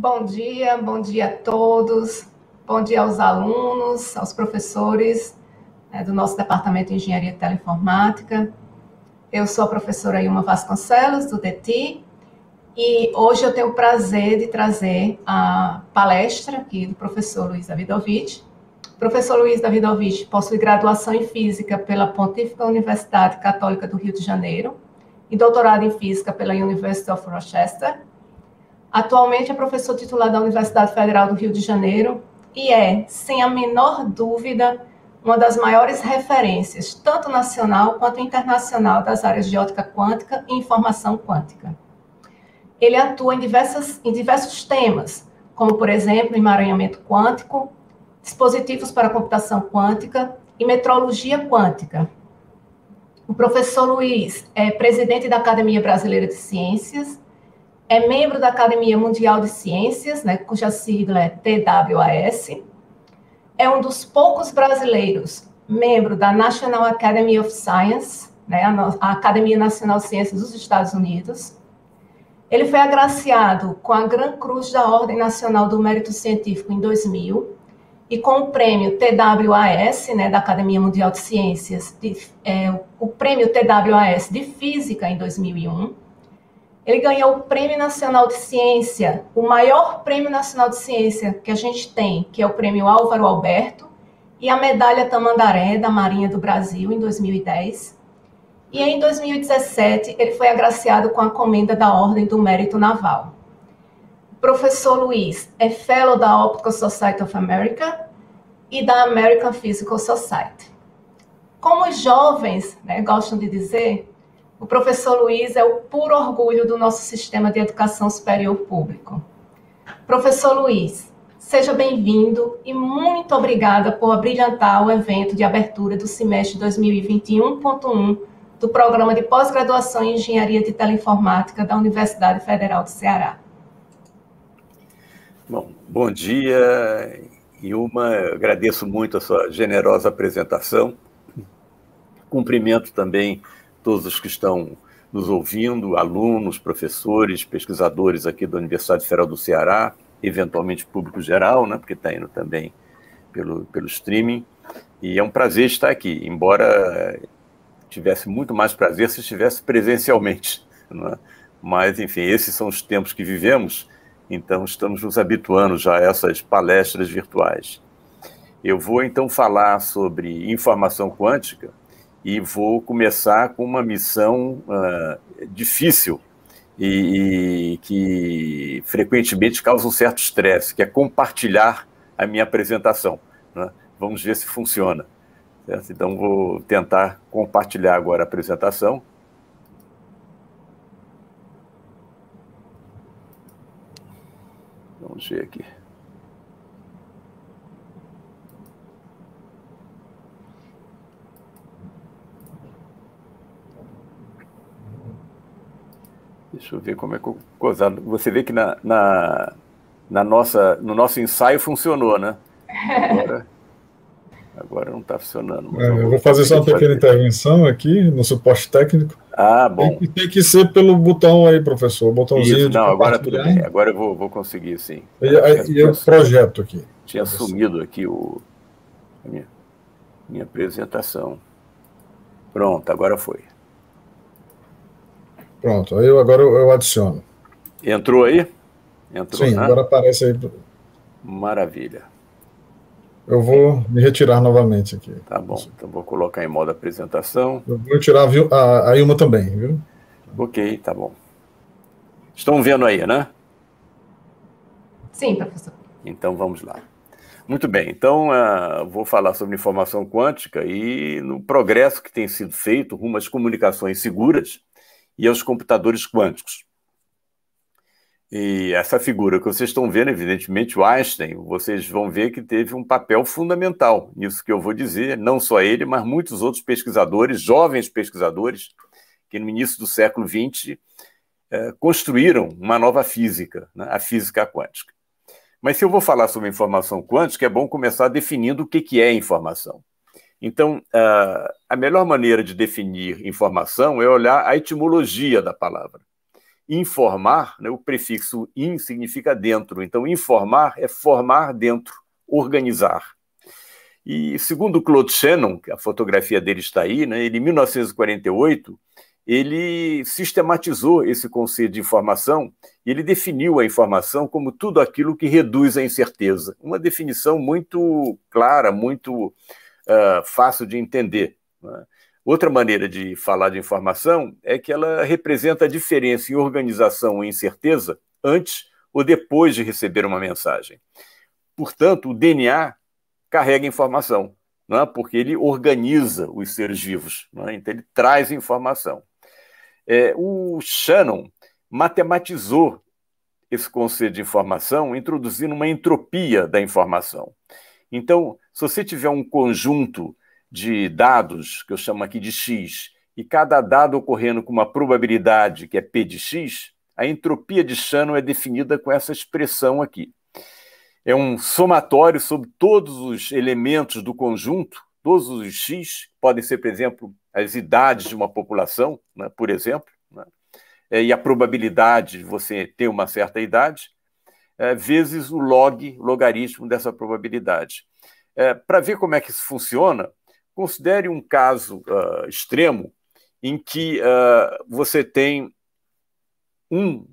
Bom dia, bom dia a todos, bom dia aos alunos, aos professores né, do nosso Departamento de Engenharia e Teleinformática. Eu sou a professora Ilma Vasconcelos, do DETI, e hoje eu tenho o prazer de trazer a palestra aqui do professor Luiz Davidovich. professor Luiz Davidovich possui graduação em Física pela Pontífica Universidade Católica do Rio de Janeiro e doutorado em Física pela University of Rochester Atualmente é professor titular da Universidade Federal do Rio de Janeiro e é, sem a menor dúvida, uma das maiores referências, tanto nacional quanto internacional, das áreas de ótica quântica e informação quântica. Ele atua em, diversas, em diversos temas, como, por exemplo, emaranhamento quântico, dispositivos para computação quântica e metrologia quântica. O professor Luiz é presidente da Academia Brasileira de Ciências é membro da Academia Mundial de Ciências, né, cuja sigla é TWAS, é um dos poucos brasileiros membro da National Academy of Science, né, a Academia Nacional de Ciências dos Estados Unidos. Ele foi agraciado com a Gran Cruz da Ordem Nacional do Mérito Científico em 2000 e com o prêmio TWAS, né, da Academia Mundial de Ciências, de, é, o prêmio TWAS de Física em 2001 ele ganhou o Prêmio Nacional de Ciência, o maior Prêmio Nacional de Ciência que a gente tem, que é o Prêmio Álvaro Alberto, e a Medalha Tamandaré da Marinha do Brasil em 2010. E em 2017, ele foi agraciado com a comenda da Ordem do Mérito Naval. O professor Luiz é fellow da Optical Society of America e da American Physical Society. Como os jovens né, gostam de dizer, o professor Luiz é o puro orgulho do nosso sistema de educação superior público. Professor Luiz, seja bem-vindo e muito obrigada por abrilhantar o evento de abertura do semestre 2021.1 do Programa de Pós-Graduação em Engenharia de Teleinformática da Universidade Federal do Ceará. Bom, bom dia, Ilma. Eu agradeço muito a sua generosa apresentação. Cumprimento também todos os que estão nos ouvindo, alunos, professores, pesquisadores aqui da Universidade Federal do Ceará, eventualmente público geral, né, porque está indo também pelo, pelo streaming. E é um prazer estar aqui, embora eh, tivesse muito mais prazer se estivesse presencialmente. Né? Mas, enfim, esses são os tempos que vivemos, então estamos nos habituando já a essas palestras virtuais. Eu vou então falar sobre informação quântica, e vou começar com uma missão uh, difícil e, e, que frequentemente causa um certo estresse, que é compartilhar a minha apresentação. Né? Vamos ver se funciona. Certo? Então, vou tentar compartilhar agora a apresentação. Vamos ver aqui. Deixa eu ver como é que eu cozado. Você vê que na, na, na, nossa, no nosso ensaio funcionou, né? Agora, agora não está funcionando. É, eu vou, fazer só uma pequena fazer. intervenção aqui no suporte técnico. Ah, bom. Tem, tem, que ser pelo botão aí, professor, botãozinho. Isso, não, agora tudo bem. Agora eu vou, vou conseguir, sim. E, aí, eu projeto aqui. Tinha professor. sumido aqui o, minha, minha apresentação. Pronto, agora foi. Pronto, aí eu, agora eu, eu adiciono. Entrou aí? Entrou, Sim, né? agora aparece aí. Maravilha. Eu vou me retirar novamente aqui. Tá bom, então vou colocar em modo apresentação. Eu vou tirar a, a, a Ilma também, viu? Ok, tá bom. Estão vendo aí, né? Sim, professor. Então vamos lá. Muito bem, então uh, vou falar sobre informação quântica e no progresso que tem sido feito rumo às comunicações seguras e aos computadores quânticos. E essa figura que vocês estão vendo, evidentemente, o Einstein, vocês vão ver que teve um papel fundamental nisso que eu vou dizer, não só ele, mas muitos outros pesquisadores, jovens pesquisadores, que no início do século XX eh, construíram uma nova física, né, a física quântica. Mas se eu vou falar sobre informação quântica, é bom começar definindo o que, que é informação. Então, a melhor maneira de definir informação é olhar a etimologia da palavra. Informar, né, o prefixo in significa dentro, então informar é formar dentro, organizar. E segundo Claude Shannon, a fotografia dele está aí, né, ele em 1948 ele sistematizou esse conceito de informação e ele definiu a informação como tudo aquilo que reduz a incerteza. Uma definição muito clara, muito uh, fácil de entender. Né? Outra maneira de falar de informação é que ela representa a diferença em organização e incerteza antes ou depois de receber uma mensagem. Portanto, o DNA carrega informação, né? porque ele organiza os seres vivos, né? então ele traz informação. É, o Shannon matematizou esse conceito de informação, introduzindo uma entropia da informação. Então, se você tiver um conjunto de dados, que eu chamo aqui de X, e cada dado ocorrendo com uma probabilidade que é P de X, a entropia de Shannon é definida com essa expressão aqui. É um somatório sobre todos os elementos do conjunto, todos os X, podem ser, por exemplo, as idades de uma população, né, por exemplo, né, é, e a probabilidade de você ter uma certa idade, é, vezes o log, logaritmo dessa probabilidade. É, Para ver como é que isso funciona, considere um caso uh, extremo em que uh, você tem um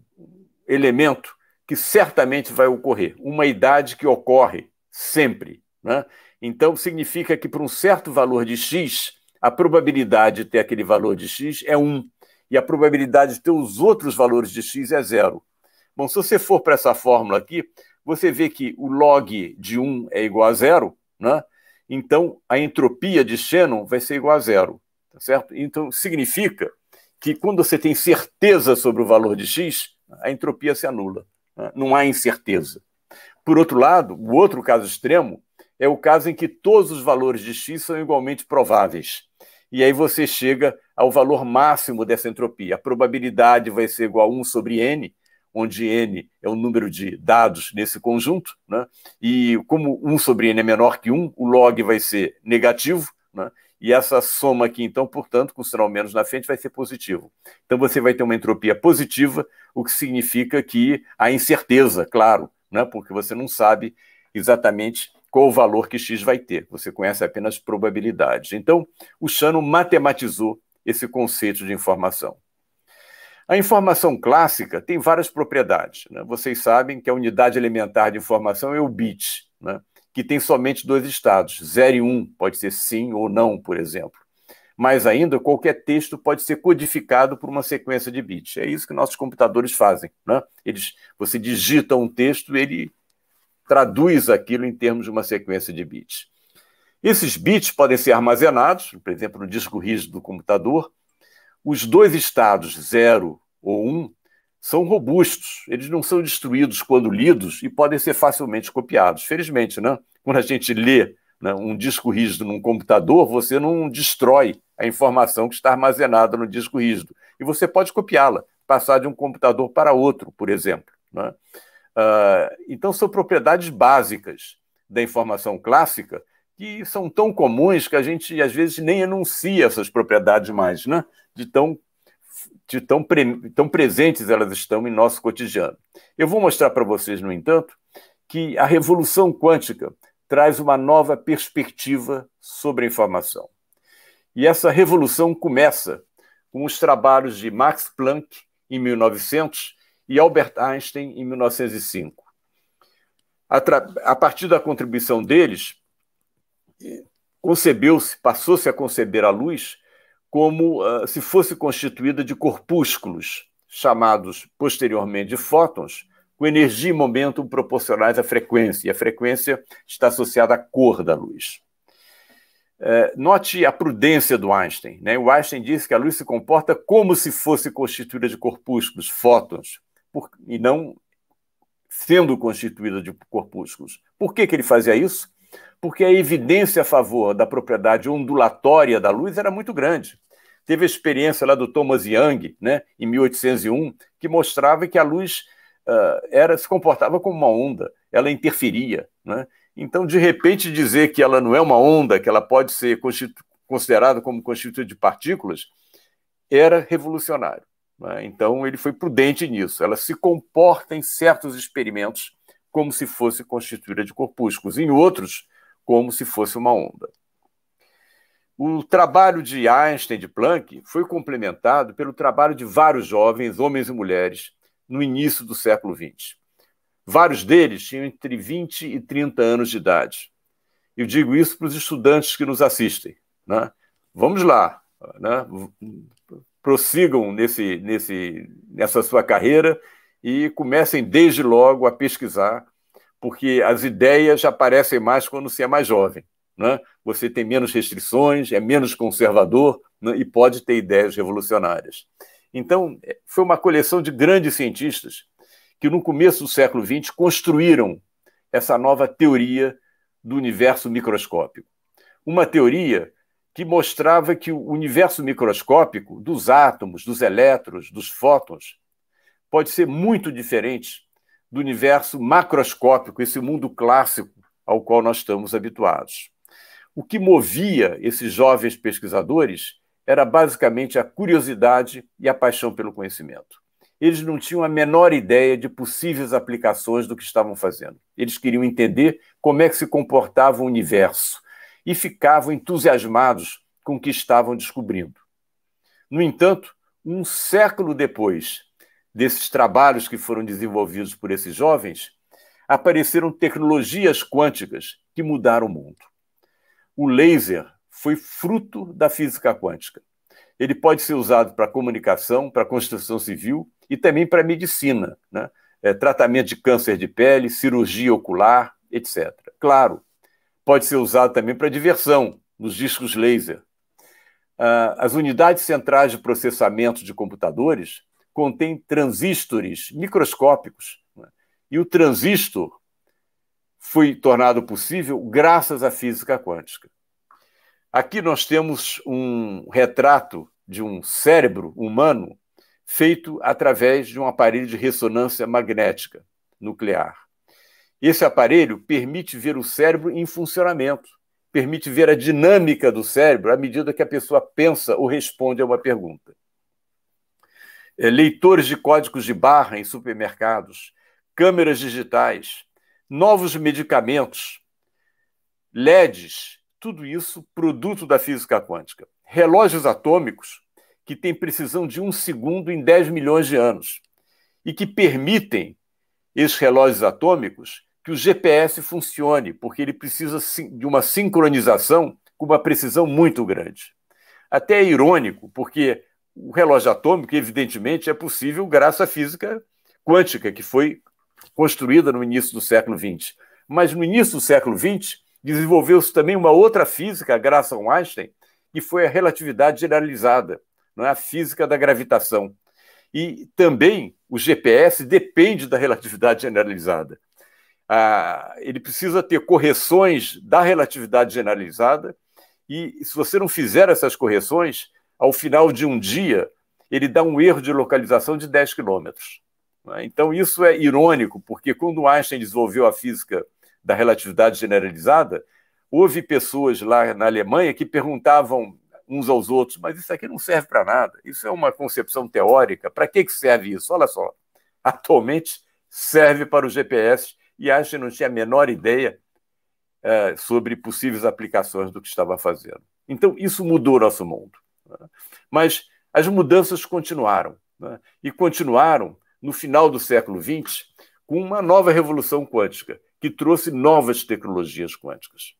elemento que certamente vai ocorrer, uma idade que ocorre sempre. Né? Então, significa que para um certo valor de x, a probabilidade de ter aquele valor de x é 1, e a probabilidade de ter os outros valores de x é zero. Bom, se você for para essa fórmula aqui, você vê que o log de 1 é igual a zero, né? então a entropia de Shannon vai ser igual a zero, tá certo? Então significa que quando você tem certeza sobre o valor de x, a entropia se anula, né? não há incerteza. Por outro lado, o outro caso extremo é o caso em que todos os valores de x são igualmente prováveis. E aí você chega ao valor máximo dessa entropia. A probabilidade vai ser igual a 1 sobre n, onde n é o número de dados nesse conjunto, né? e como 1 sobre n é menor que 1, o log vai ser negativo, né? e essa soma aqui, então, portanto, com o sinal menos na frente, vai ser positivo. Então você vai ter uma entropia positiva, o que significa que há incerteza, claro, né? porque você não sabe exatamente qual o valor que x vai ter, você conhece apenas probabilidades. Então, o Shannon matematizou esse conceito de informação. A informação clássica tem várias propriedades. Né? Vocês sabem que a unidade elementar de informação é o bit, né? que tem somente dois estados, 0 e 1, um, pode ser sim ou não, por exemplo. Mais ainda, qualquer texto pode ser codificado por uma sequência de bits. É isso que nossos computadores fazem. Né? Eles, você digita um texto, ele traduz aquilo em termos de uma sequência de bits. Esses bits podem ser armazenados, por exemplo, no disco rígido do computador, os dois estados, zero ou um, são robustos, eles não são destruídos quando lidos e podem ser facilmente copiados. Felizmente, né? quando a gente lê né, um disco rígido num computador, você não destrói a informação que está armazenada no disco rígido. E você pode copiá-la, passar de um computador para outro, por exemplo. Né? Uh, então, são propriedades básicas da informação clássica que são tão comuns que a gente às vezes nem anuncia essas propriedades mais, né? de, tão, de tão, pre, tão presentes elas estão em nosso cotidiano. Eu vou mostrar para vocês, no entanto, que a revolução quântica traz uma nova perspectiva sobre a informação. E essa revolução começa com os trabalhos de Max Planck em 1900 e Albert Einstein em 1905. A, a partir da contribuição deles, concebeu-se, passou-se a conceber a luz como uh, se fosse constituída de corpúsculos, chamados posteriormente de fótons, com energia e momento proporcionais à frequência, e a frequência está associada à cor da luz. É, note a prudência do Einstein. Né? O Einstein disse que a luz se comporta como se fosse constituída de corpúsculos, fótons, por, e não sendo constituída de corpúsculos. Por que, que ele fazia isso? porque a evidência a favor da propriedade ondulatória da luz era muito grande. Teve a experiência lá do Thomas Young, né, em 1801, que mostrava que a luz uh, era se comportava como uma onda, ela interferia. Né? Então, de repente, dizer que ela não é uma onda, que ela pode ser considerada como constituída de partículas, era revolucionário. Né? Então, ele foi prudente nisso. Ela se comporta em certos experimentos como se fosse constituída de corpúsculos, em outros, como se fosse uma onda. O trabalho de Einstein e de Planck foi complementado pelo trabalho de vários jovens, homens e mulheres, no início do século XX. Vários deles tinham entre 20 e 30 anos de idade. Eu digo isso para os estudantes que nos assistem. Né? Vamos lá, né? prossigam nesse, nesse, nessa sua carreira e comecem desde logo a pesquisar, porque as ideias aparecem mais quando você é mais jovem. Né? Você tem menos restrições, é menos conservador né? e pode ter ideias revolucionárias. Então, é, foi uma coleção de grandes cientistas que, no começo do século XX, construíram essa nova teoria do universo microscópico. Uma teoria que mostrava que o universo microscópico dos átomos, dos elétrons, dos fótons, pode ser muito diferente do universo macroscópico, esse mundo clássico ao qual nós estamos habituados. O que movia esses jovens pesquisadores era basicamente a curiosidade e a paixão pelo conhecimento. Eles não tinham a menor ideia de possíveis aplicações do que estavam fazendo. Eles queriam entender como é que se comportava o universo e ficavam entusiasmados com o que estavam descobrindo. No entanto, um século depois desses trabalhos que foram desenvolvidos por esses jovens, apareceram tecnologias quânticas que mudaram o mundo. O laser foi fruto da física quântica. Ele pode ser usado para comunicação, para construção civil e também para medicina, né? é, tratamento de câncer de pele, cirurgia ocular, etc. Claro, pode ser usado também para diversão, nos discos laser. Ah, as unidades centrais de processamento de computadores contém transistores microscópicos. Né? E o transistor foi tornado possível graças à física quântica. Aqui nós temos um retrato de um cérebro humano feito através de um aparelho de ressonância magnética nuclear. Esse aparelho permite ver o cérebro em funcionamento, permite ver a dinâmica do cérebro à medida que a pessoa pensa ou responde a uma pergunta. É, leitores de códigos de barra em supermercados, câmeras digitais, novos medicamentos, LEDs, tudo isso produto da física quântica. Relógios atômicos que têm precisão de um segundo em 10 milhões de anos e que permitem, esses relógios atômicos, que o GPS funcione, porque ele precisa de uma sincronização com uma precisão muito grande. Até é irônico, porque o relógio atômico, evidentemente, é possível graças à física quântica, que foi construída no início do século XX. Mas no início do século XX, desenvolveu-se também uma outra física, graças a Einstein, que foi a relatividade generalizada, não é? a física da gravitação. E também o GPS depende da relatividade generalizada. Ah, ele precisa ter correções da relatividade generalizada, e se você não fizer essas correções, ao final de um dia, ele dá um erro de localização de 10 quilômetros. É? Então, isso é irônico, porque quando Einstein desenvolveu a física da relatividade generalizada, houve pessoas lá na Alemanha que perguntavam uns aos outros, mas isso aqui não serve para nada, isso é uma concepção teórica, para que, que serve isso? Olha só, atualmente serve para o GPS e Einstein não tinha a menor ideia eh, sobre possíveis aplicações do que estava fazendo. Então, isso mudou nosso mundo. Mas as mudanças continuaram. Né? E continuaram no final do século XX com uma nova revolução quântica, que trouxe novas tecnologias quânticas.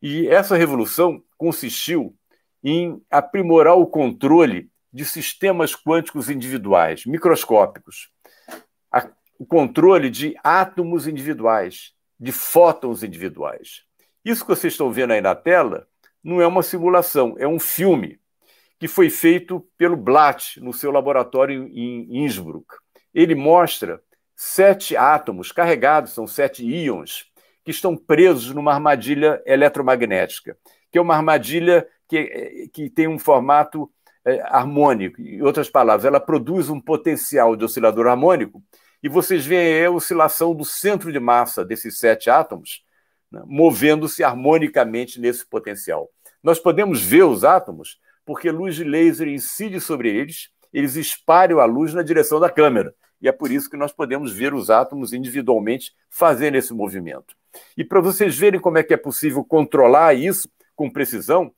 E essa revolução consistiu em aprimorar o controle de sistemas quânticos individuais, microscópicos, a, o controle de átomos individuais, de fótons individuais. Isso que vocês estão vendo aí na tela não é uma simulação, é um filme que foi feito pelo Blatt no seu laboratório em Innsbruck. Ele mostra sete átomos carregados, são sete íons, que estão presos numa armadilha eletromagnética, que é uma armadilha que, eh, que tem um formato é, harmônico. Em outras palavras, ela produz um potencial de oscilador harmônico, e vocês veem a oscilação do centro de massa desses sete átomos, né, movendo-se harmonicamente nesse potencial. Nós podemos ver os átomos porque luz de laser incide sobre eles, eles espalham a luz na direção da câmera. E é por isso que nós podemos ver os átomos individualmente fazendo esse movimento. E para vocês verem como é que é possível controlar isso com precisão,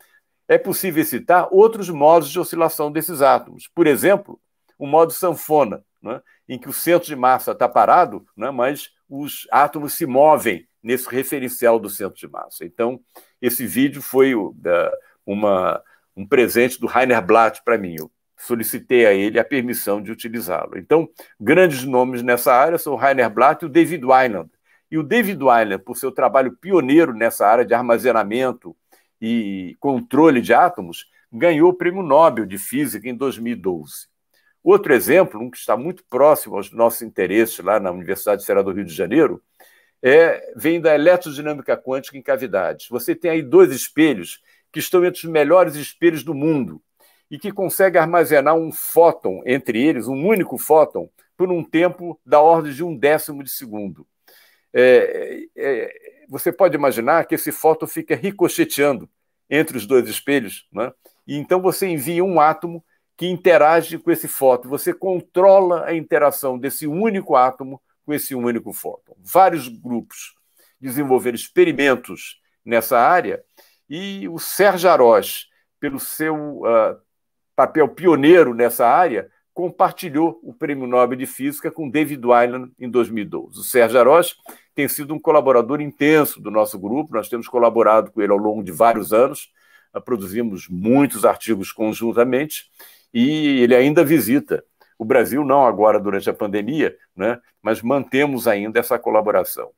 é possível citar outros modos de oscilação desses átomos. Por exemplo, o modo sanfona, né, em que o centro de massa está parado, né, mas os átomos se movem nesse referencial do centro de massa. Então, esse vídeo foi eh, uma, um presente do Rainer Blatt para mim. Eu solicitei a ele a permissão de utilizá-lo. Então, grandes nomes nessa área são o Rainer Blatt e o David Weiland. E o David Weiland, por seu trabalho pioneiro nessa área de armazenamento e controle de átomos, ganhou o Prêmio Nobel de Física em 2012. Outro exemplo, um que está muito próximo aos nossos interesses lá na Universidade Federal do Rio de Janeiro, é, vem da eletrodinâmica quântica em cavidades. Você tem aí dois espelhos que estão entre os melhores espelhos do mundo e que consegue armazenar um fóton, entre eles, um único fóton, por um tempo da ordem de um décimo de segundo. É, é, você pode imaginar que esse fóton fica ricocheteando entre os dois espelhos, né? e então você envia um átomo que interage com esse fóton. Você controla a interação desse único átomo com esse único fóton. Vários grupos desenvolveram experimentos nessa área e o Sérgio Arós, pelo seu uh, papel pioneiro nessa área, compartilhou o Prêmio Nobel de Física com David Weiland em 2012. O Sérgio Arós tem sido um colaborador intenso do nosso grupo, nós temos colaborado com ele ao longo de vários anos, uh, produzimos muitos artigos conjuntamente, e ele ainda visita o Brasil, não agora durante a pandemia, né, mas mantemos ainda essa colaboração.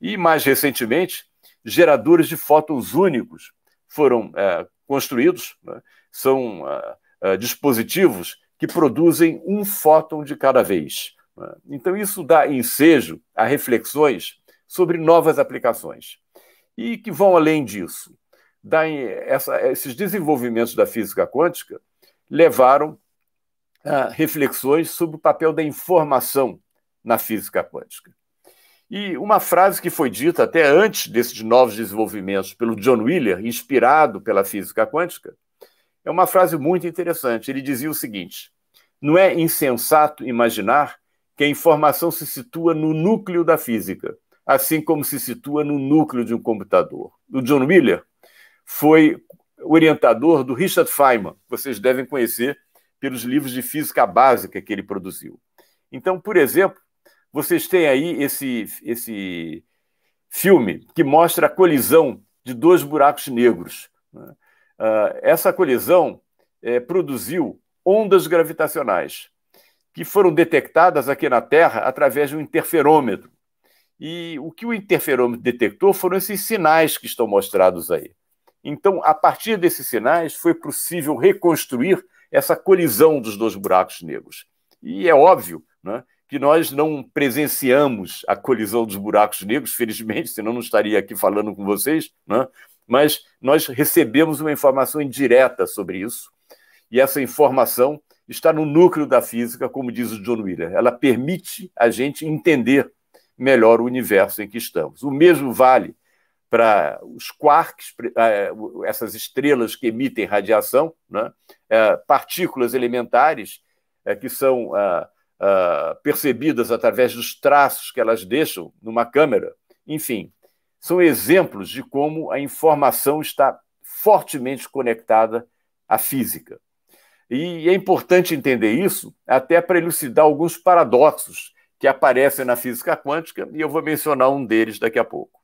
E mais recentemente, geradores de fótons únicos foram é, construídos, né? são é, é, dispositivos que produzem um fóton de cada vez. Né? Então, isso dá ensejo a reflexões sobre novas aplicações e que vão além disso. Essa, esses desenvolvimentos da física quântica levaram a reflexões sobre o papel da informação na física quântica. E uma frase que foi dita até antes desses novos desenvolvimentos pelo John Wheeler, inspirado pela física quântica, é uma frase muito interessante. Ele dizia o seguinte: não é insensato imaginar que a informação se situa no núcleo da física, assim como se situa no núcleo de um computador. O John Wheeler foi orientador do Richard Feynman, vocês devem conhecer pelos livros de física básica que ele produziu. Então, por exemplo, vocês têm aí esse, esse filme que mostra a colisão de dois buracos negros. Né? Uh, essa colisão é, produziu ondas gravitacionais que foram detectadas aqui na Terra através de um interferômetro. E o que o interferômetro detectou foram esses sinais que estão mostrados aí. Então, a partir desses sinais, foi possível reconstruir essa colisão dos dois buracos negros. E é óbvio né, que nós não presenciamos a colisão dos buracos negros, felizmente, senão não estaria aqui falando com vocês, né? mas nós recebemos uma informação indireta sobre isso, e essa informação está no núcleo da física, como diz o John Wheeler. Ela permite a gente entender melhor o universo em que estamos. O mesmo vale para os quarks, eh, essas estrelas que emitem radiação, né? Eh, partículas elementares eh, que são ah, uh, percebidas através dos traços que elas deixam numa câmera. Enfim, são exemplos de como a informação está fortemente conectada à física. E é importante entender isso até para elucidar alguns paradoxos que aparecem na física quântica, e eu vou mencionar um deles daqui a pouco.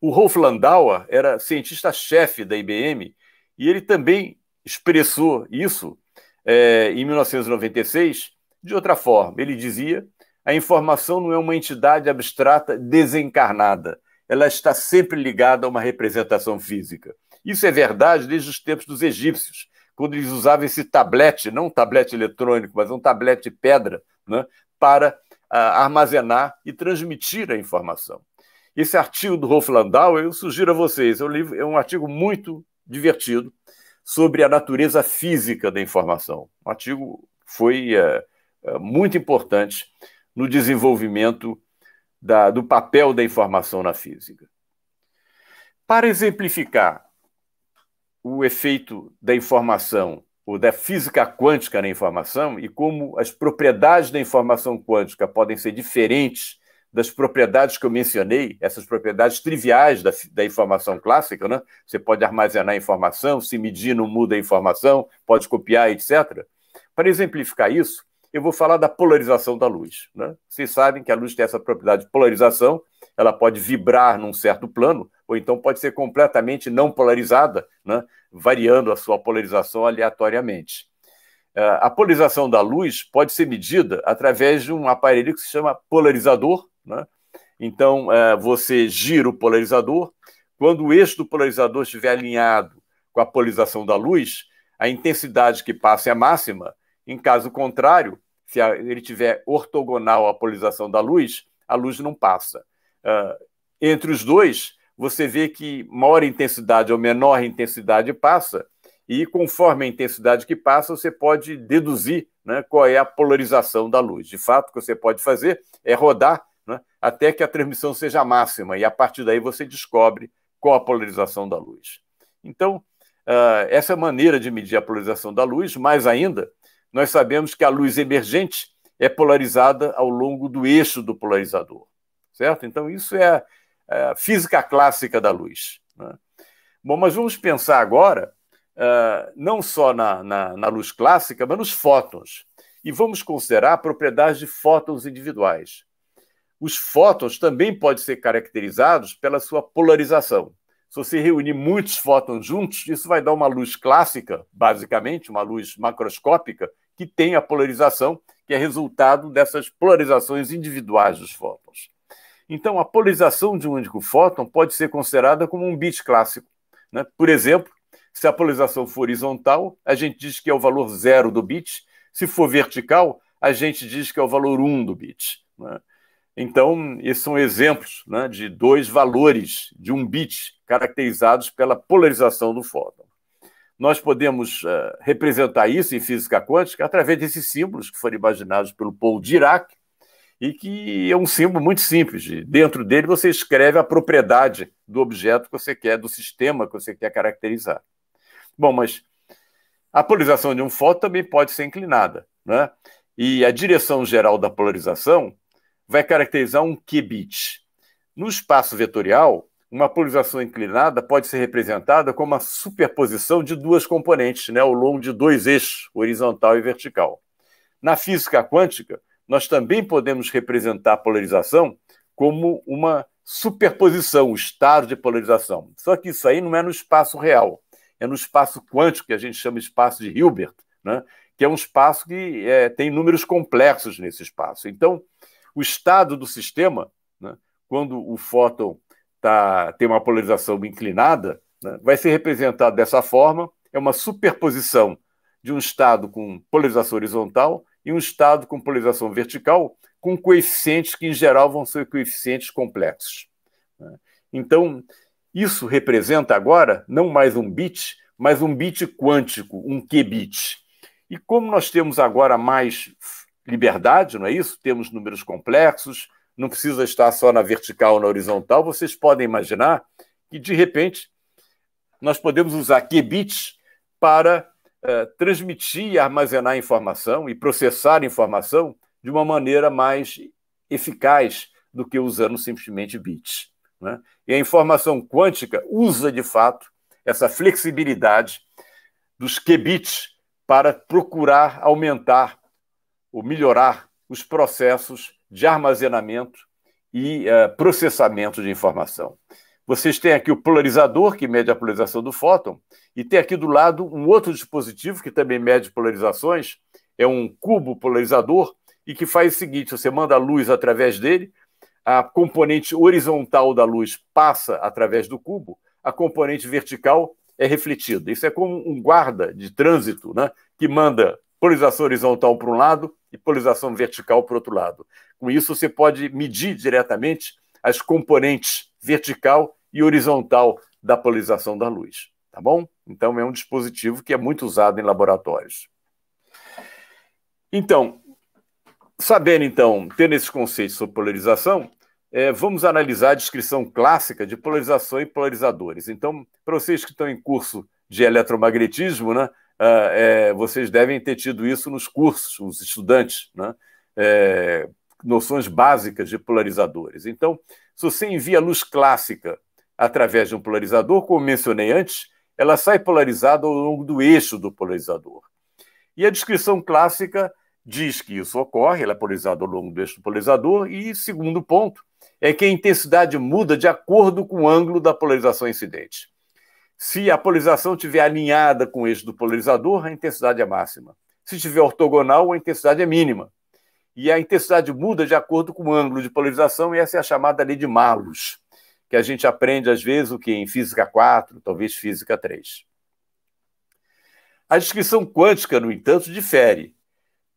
O Rolf Landauer era cientista-chefe da IBM e ele também expressou isso é, em 1996, de outra forma, ele dizia, a informação não é uma entidade abstrata desencarnada, ela está sempre ligada a uma representação física. Isso é verdade desde os tempos dos egípcios, quando eles usavam esse tablete, não um tablete eletrônico, mas um tablete de pedra, né, para ah, armazenar e transmitir a informação. Esse artigo do Rolf Landau, eu sugiro a vocês, é um, livro, é um artigo muito divertido sobre a natureza física da informação. O artigo foi eh, eh, muito importante no desenvolvimento da, do papel da informação na física. Para exemplificar o efeito da informação ou da física quântica na informação e como as propriedades da informação quântica podem ser diferentes das propriedades que eu mencionei, essas propriedades triviais da, da informação clássica, né? Você pode armazenar informação, se medir não muda a informação, pode copiar, etc. Para exemplificar isso, eu vou falar da polarização da luz. Né? Vocês sabem que a luz tem essa propriedade de polarização, ela pode vibrar num certo plano, ou então pode ser completamente não polarizada, né? variando a sua polarização aleatoriamente. É, a polarização da luz pode ser medida através de um aparelho que se chama polarizador. Né? Então, é, você gira o polarizador. Quando o eixo do polarizador estiver alinhado com a polarização da luz, a intensidade que passa é a máxima em caso contrário, se ele tiver ortogonal à polarização da luz, a luz não passa. Uh, entre os dois, você vê que maior intensidade ou menor intensidade passa, e conforme a intensidade que passa, você pode deduzir né, qual é a polarização da luz. De fato, o que você pode fazer é rodar né, até que a transmissão seja máxima, e a partir daí você descobre qual a polarização da luz. Então, uh, essa é maneira de medir a polarização da luz, mais ainda, nós sabemos que a luz emergente é polarizada ao longo do eixo do polarizador, certo? Então, isso é, é a, física clássica da luz. Né? Bom, mas vamos pensar agora, uh, não só na, na, na luz clássica, mas nos fótons. E vamos considerar propriedades de fótons individuais. Os fótons também podem ser caracterizados pela sua polarização. Se você reunir muitos fótons juntos, isso vai dar uma luz clássica, basicamente, uma luz macroscópica, que tem a polarização, que é resultado dessas polarizações individuais dos fótons. Então, a polarização de um único fóton pode ser considerada como um bit clássico. Né? Por exemplo, se a polarização for horizontal, a gente diz que é o valor zero do bit. Se for vertical, a gente diz que é o valor 1 um do bit. Né? Então, esses são exemplos né, de dois valores de um bit caracterizados pela polarização do fóton nós podemos uh, representar isso em física quântica através desses símbolos que foram imaginados pelo Paul Dirac e que é um símbolo muito simples. Dentro dele você escreve a propriedade do objeto que você quer, do sistema que você quer caracterizar. Bom, mas a polarização de um fóton também pode ser inclinada, né? E a direção geral da polarização vai caracterizar um qubit. No espaço vetorial, uma polarização inclinada pode ser representada como a superposição de duas componentes né, ao longo de dois eixos, horizontal e vertical. Na física quântica, nós também podemos representar a polarização como uma superposição, o estado de polarização. Só que isso aí não é no espaço real, é no espaço quântico, que a gente chama de espaço de Hilbert, né, que é um espaço que é, tem números complexos nesse espaço. Então, o estado do sistema, né, quando o fóton tá, tem uma polarização inclinada, né, vai ser representado dessa forma, é uma superposição de um Estado com polarização horizontal e um Estado com polarização vertical, com coeficientes que, em geral, vão ser coeficientes complexos. Né. Então, isso representa agora não mais um bit, mas um bit quântico, um qubit. E como nós temos agora mais liberdade, não é isso? Temos números complexos, não precisa estar só na vertical ou na horizontal, vocês podem imaginar que, de repente, nós podemos usar qubits para uh, transmitir e armazenar informação e processar informação de uma maneira mais eficaz do que usando simplesmente bits. Né? E a informação quântica usa, de fato, essa flexibilidade dos qubits para procurar aumentar ou melhorar os processos de armazenamento e uh, processamento de informação. Vocês têm aqui o polarizador, que mede a polarização do fóton, e tem aqui do lado um outro dispositivo que também mede polarizações, é um cubo polarizador, e que faz o seguinte: você manda a luz através dele, a componente horizontal da luz passa através do cubo, a componente vertical é refletida. Isso é como um guarda de trânsito né, que manda polarização horizontal para um lado e polarização vertical para o outro lado. Com isso, você pode medir diretamente as componentes vertical e horizontal da polarização da luz, tá bom? Então, é um dispositivo que é muito usado em laboratórios. Então, sabendo, então, tendo esses conceitos sobre polarização, é, vamos analisar a descrição clássica de polarização e polarizadores. Então, para vocês que estão em curso de eletromagnetismo, né, ah, é, vocês devem ter tido isso nos cursos, os estudantes, né? É, noções básicas de polarizadores. Então, se você envia luz clássica através de um polarizador, como mencionei antes, ela sai polarizada ao longo do eixo do polarizador. E a descrição clássica diz que isso ocorre, ela é polarizada ao longo do eixo do polarizador, e segundo ponto, é que a intensidade muda de acordo com o ângulo da polarização incidente. Se a polarização estiver alinhada com o eixo do polarizador, a intensidade é máxima. Se estiver ortogonal, a intensidade é mínima. E a intensidade muda de acordo com o ângulo de polarização, e essa é a chamada lei de Malus, que a gente aprende às vezes o que em física 4, talvez física 3. A descrição quântica, no entanto, difere.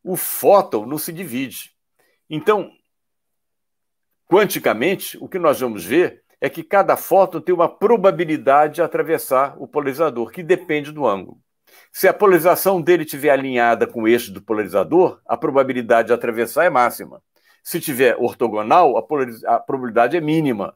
O fóton não se divide. Então, quanticamente, o que nós vamos ver é que cada fóton tem uma probabilidade de atravessar o polarizador, que depende do ângulo. Se a polarização dele estiver alinhada com o eixo do polarizador, a probabilidade de atravessar é máxima. Se tiver ortogonal, a, a probabilidade é mínima.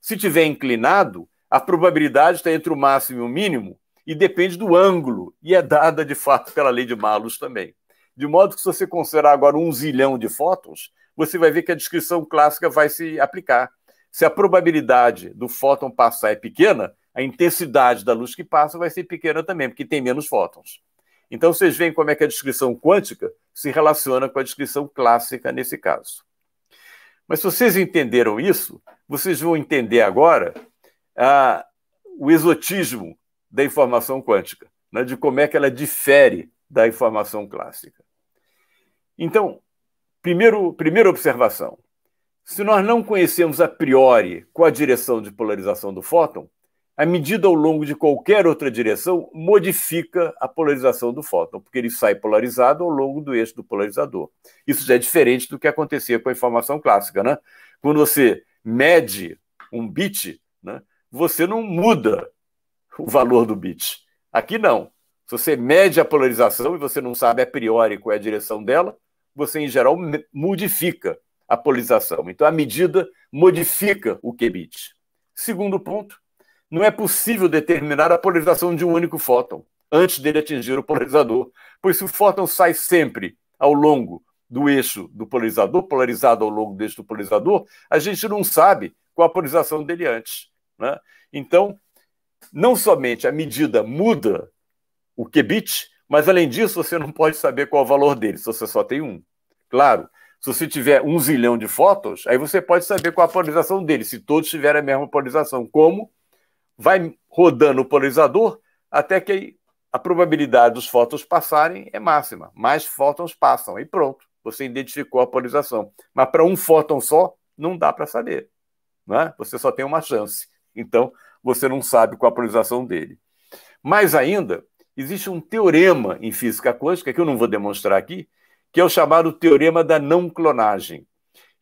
Se tiver inclinado, a probabilidade está entre o máximo e o mínimo e depende do ângulo, e é dada de fato pela lei de Malus também. De modo que, se você considerar agora um zilhão de fótons, você vai ver que a descrição clássica vai se aplicar se a probabilidade do fóton passar é pequena, a intensidade da luz que passa vai ser pequena também, porque tem menos fótons. Então vocês veem como é que a descrição quântica se relaciona com a descrição clássica nesse caso. Mas se vocês entenderam isso, vocês vão entender agora ah, o exotismo da informação quântica, né, de como é que ela difere da informação clássica. Então, primeiro, primeira observação: se nós não conhecemos a priori qual a direção de polarização do fóton, a medida ao longo de qualquer outra direção modifica a polarização do fóton, porque ele sai polarizado ao longo do eixo do polarizador. Isso já é diferente do que acontecia com a informação clássica. Né? Quando você mede um bit, né, você não muda o valor do bit. Aqui não. Se você mede a polarização e você não sabe a priori qual é a direção dela, você, em geral, modifica a polarização. Então, a medida modifica o qubit. Segundo ponto, não é possível determinar a polarização de um único fóton antes dele atingir o polarizador, pois se o fóton sai sempre ao longo do eixo do polarizador, polarizado ao longo do eixo do polarizador, a gente não sabe qual a polarização dele antes. Né? Então, não somente a medida muda o qubit, mas além disso você não pode saber qual o valor dele, se você só tem um. Claro, se você tiver um zilhão de fotos, aí você pode saber qual a polarização dele, se todos tiverem a mesma polarização. Como? Vai rodando o polarizador até que a probabilidade dos fótons passarem é máxima. Mais fótons passam e pronto, você identificou a polarização. Mas para um fóton só, não dá para saber. Né? Você só tem uma chance. Então, você não sabe qual a polarização dele. Mais ainda, existe um teorema em física quântica, que eu não vou demonstrar aqui, que é o chamado Teorema da Não Clonagem.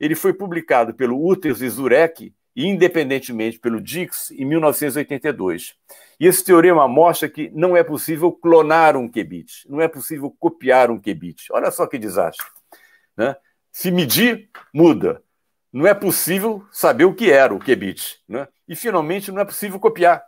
Ele foi publicado pelo Uters e Zurek, e independentemente pelo Dix, em 1982. E esse teorema mostra que não é possível clonar um qubit, não é possível copiar um qubit. Olha só que desastre. Né? Se medir, muda. Não é possível saber o que era o qubit. Né? E, finalmente, não é possível copiar.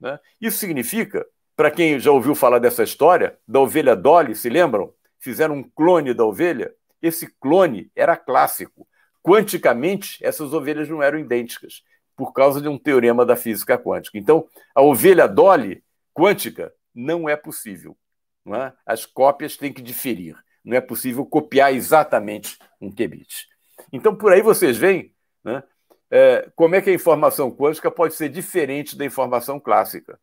Né? Isso significa, para quem já ouviu falar dessa história, da ovelha Dolly, se lembram? fizeram um clone da ovelha, esse clone era clássico. Quanticamente, essas ovelhas não eram idênticas, por causa de um teorema da física quântica. Então, a ovelha Dolly quântica não é possível. Não é? As cópias têm que diferir. Não é possível copiar exatamente um qubit. Então, por aí vocês veem né, é, como é que a informação quântica pode ser diferente da informação clássica.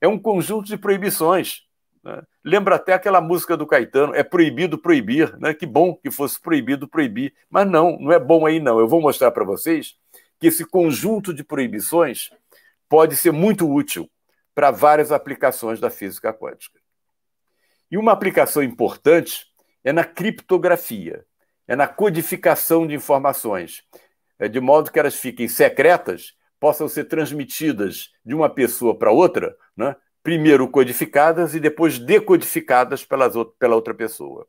É um conjunto de proibições né? Lembra até aquela música do Caetano, é proibido proibir, né? que bom que fosse proibido proibir, mas não, não é bom aí não. Eu vou mostrar para vocês que esse conjunto de proibições pode ser muito útil para várias aplicações da física quântica. E uma aplicação importante é na criptografia, é na codificação de informações, é de modo que elas fiquem secretas, possam ser transmitidas de uma pessoa para outra, né? primeiro codificadas e depois decodificadas pelas pela outra pessoa.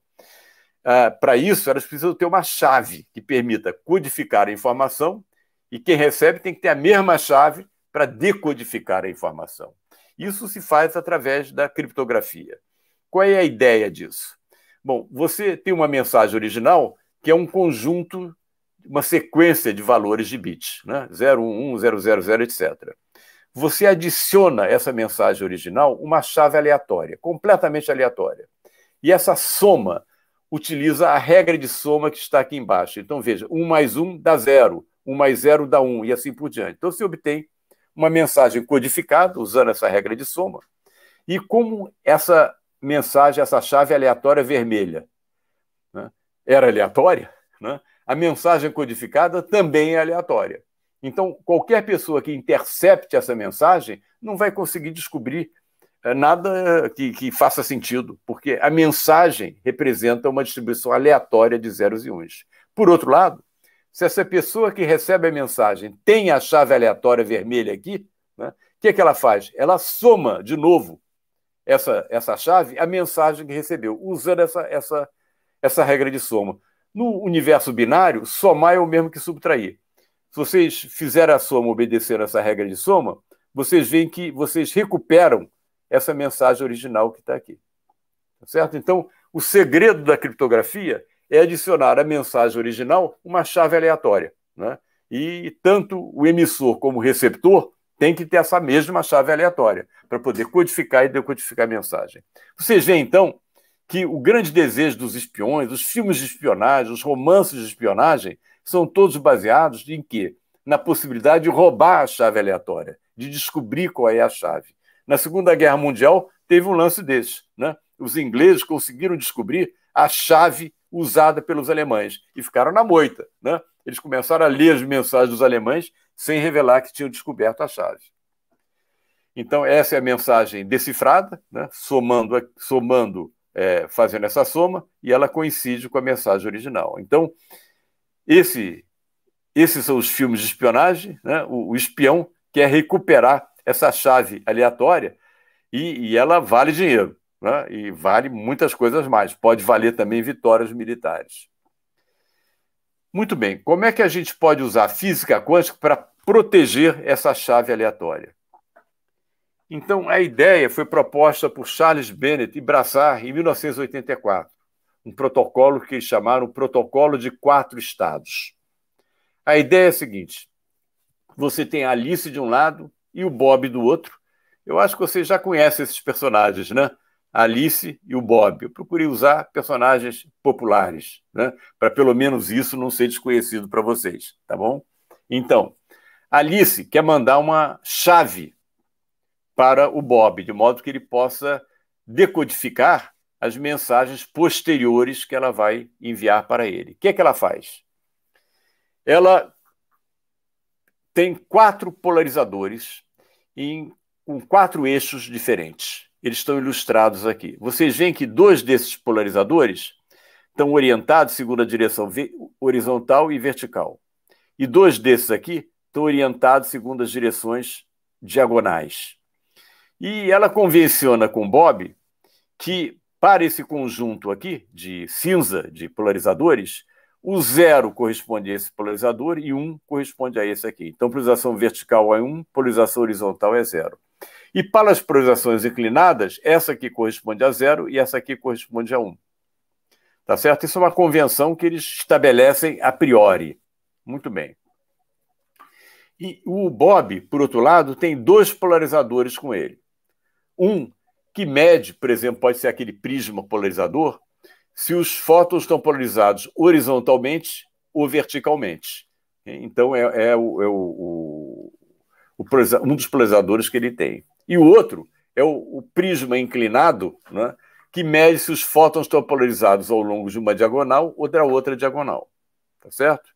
Ah, para isso, elas precisam ter uma chave que permita codificar a informação e quem recebe tem que ter a mesma chave para decodificar a informação. Isso se faz através da criptografia. Qual é a ideia disso? Bom, você tem uma mensagem original que é um conjunto, uma sequência de valores de bits, né? 0, 1, 1, 0, 0, 0, etc você adiciona essa mensagem original uma chave aleatória, completamente aleatória. E essa soma utiliza a regra de soma que está aqui embaixo. Então, veja, 1 mais 1 dá 0, 1 mais 0 dá 1, e assim por diante. Então, você obtém uma mensagem codificada, usando essa regra de soma, e como essa mensagem, essa chave aleatória vermelha, né, era aleatória, né, a mensagem codificada também é aleatória. Então, qualquer pessoa que intercepte essa mensagem não vai conseguir descobrir eh, nada eh, que, que, faça sentido, porque a mensagem representa uma distribuição aleatória de zeros e uns. Por outro lado, se essa pessoa que recebe a mensagem tem a chave aleatória vermelha aqui, né, o né, que, é que ela faz? Ela soma de novo essa, essa chave à mensagem que recebeu, usando essa, essa, essa regra de soma. No universo binário, somar é o mesmo que subtrair se vocês fizerem a soma, obedecendo essa regra de soma, vocês veem que vocês recuperam essa mensagem original que está aqui. Tá certo? Então, o segredo da criptografia é adicionar à mensagem original uma chave aleatória. Né? E tanto o emissor como o receptor tem que ter essa mesma chave aleatória para poder codificar e decodificar a mensagem. Vocês veem, então, que o grande desejo dos espiões, os filmes de espionagem, os romances de espionagem, são todos baseados em quê? Na possibilidade de roubar a chave aleatória, de descobrir qual é a chave. Na Segunda Guerra Mundial, teve um lance desse. Né? Os ingleses conseguiram descobrir a chave usada pelos alemães e ficaram na moita. Né? Eles começaram a ler as mensagens dos alemães sem revelar que tinham descoberto a chave. Então, essa é a mensagem decifrada, né? somando, somando é, fazendo essa soma, e ela coincide com a mensagem original. Então, esse, esses são os filmes de espionagem, né? o, o espião quer recuperar essa chave aleatória e, e ela vale dinheiro, né? e vale muitas coisas mais, pode valer também vitórias militares. Muito bem, como é que a gente pode usar a física quântica para proteger essa chave aleatória? Então, a ideia foi proposta por Charles Bennett e Brassard em 1984 um protocolo que chamaram Protocolo de Quatro Estados. A ideia é a seguinte: você tem a Alice de um lado e o Bob do outro. Eu acho que você já conhece esses personagens, né? A Alice e o Bob. Eu procurei usar personagens populares, né? Para pelo menos isso não ser desconhecido para vocês, tá bom? Então, Alice quer mandar uma chave para o Bob, de modo que ele possa decodificar as mensagens posteriores que ela vai enviar para ele. O que é que ela faz? Ela tem quatro polarizadores em, com quatro eixos diferentes. Eles estão ilustrados aqui. Vocês veem que dois desses polarizadores estão orientados segundo a direção horizontal e vertical. E dois desses aqui estão orientados segundo as direções diagonais. E ela convenciona com Bob que para esse conjunto aqui de cinza de polarizadores, o zero corresponde a esse polarizador e um corresponde a esse aqui. Então, polarização vertical é um, polarização horizontal é zero. E para as polarizações inclinadas, essa aqui corresponde a zero e essa aqui corresponde a um. Tá certo? Isso é uma convenção que eles estabelecem a priori. Muito bem. E o Bob, por outro lado, tem dois polarizadores com ele. Um que mede, por exemplo, pode ser aquele prisma polarizador, se os fótons estão polarizados horizontalmente ou verticalmente. Então, é, é, o, é o, o, um dos polarizadores que ele tem. E o outro é o, prisma inclinado, né, que mede se os fótons estão polarizados ao longo de uma diagonal ou da outra diagonal. Tá certo?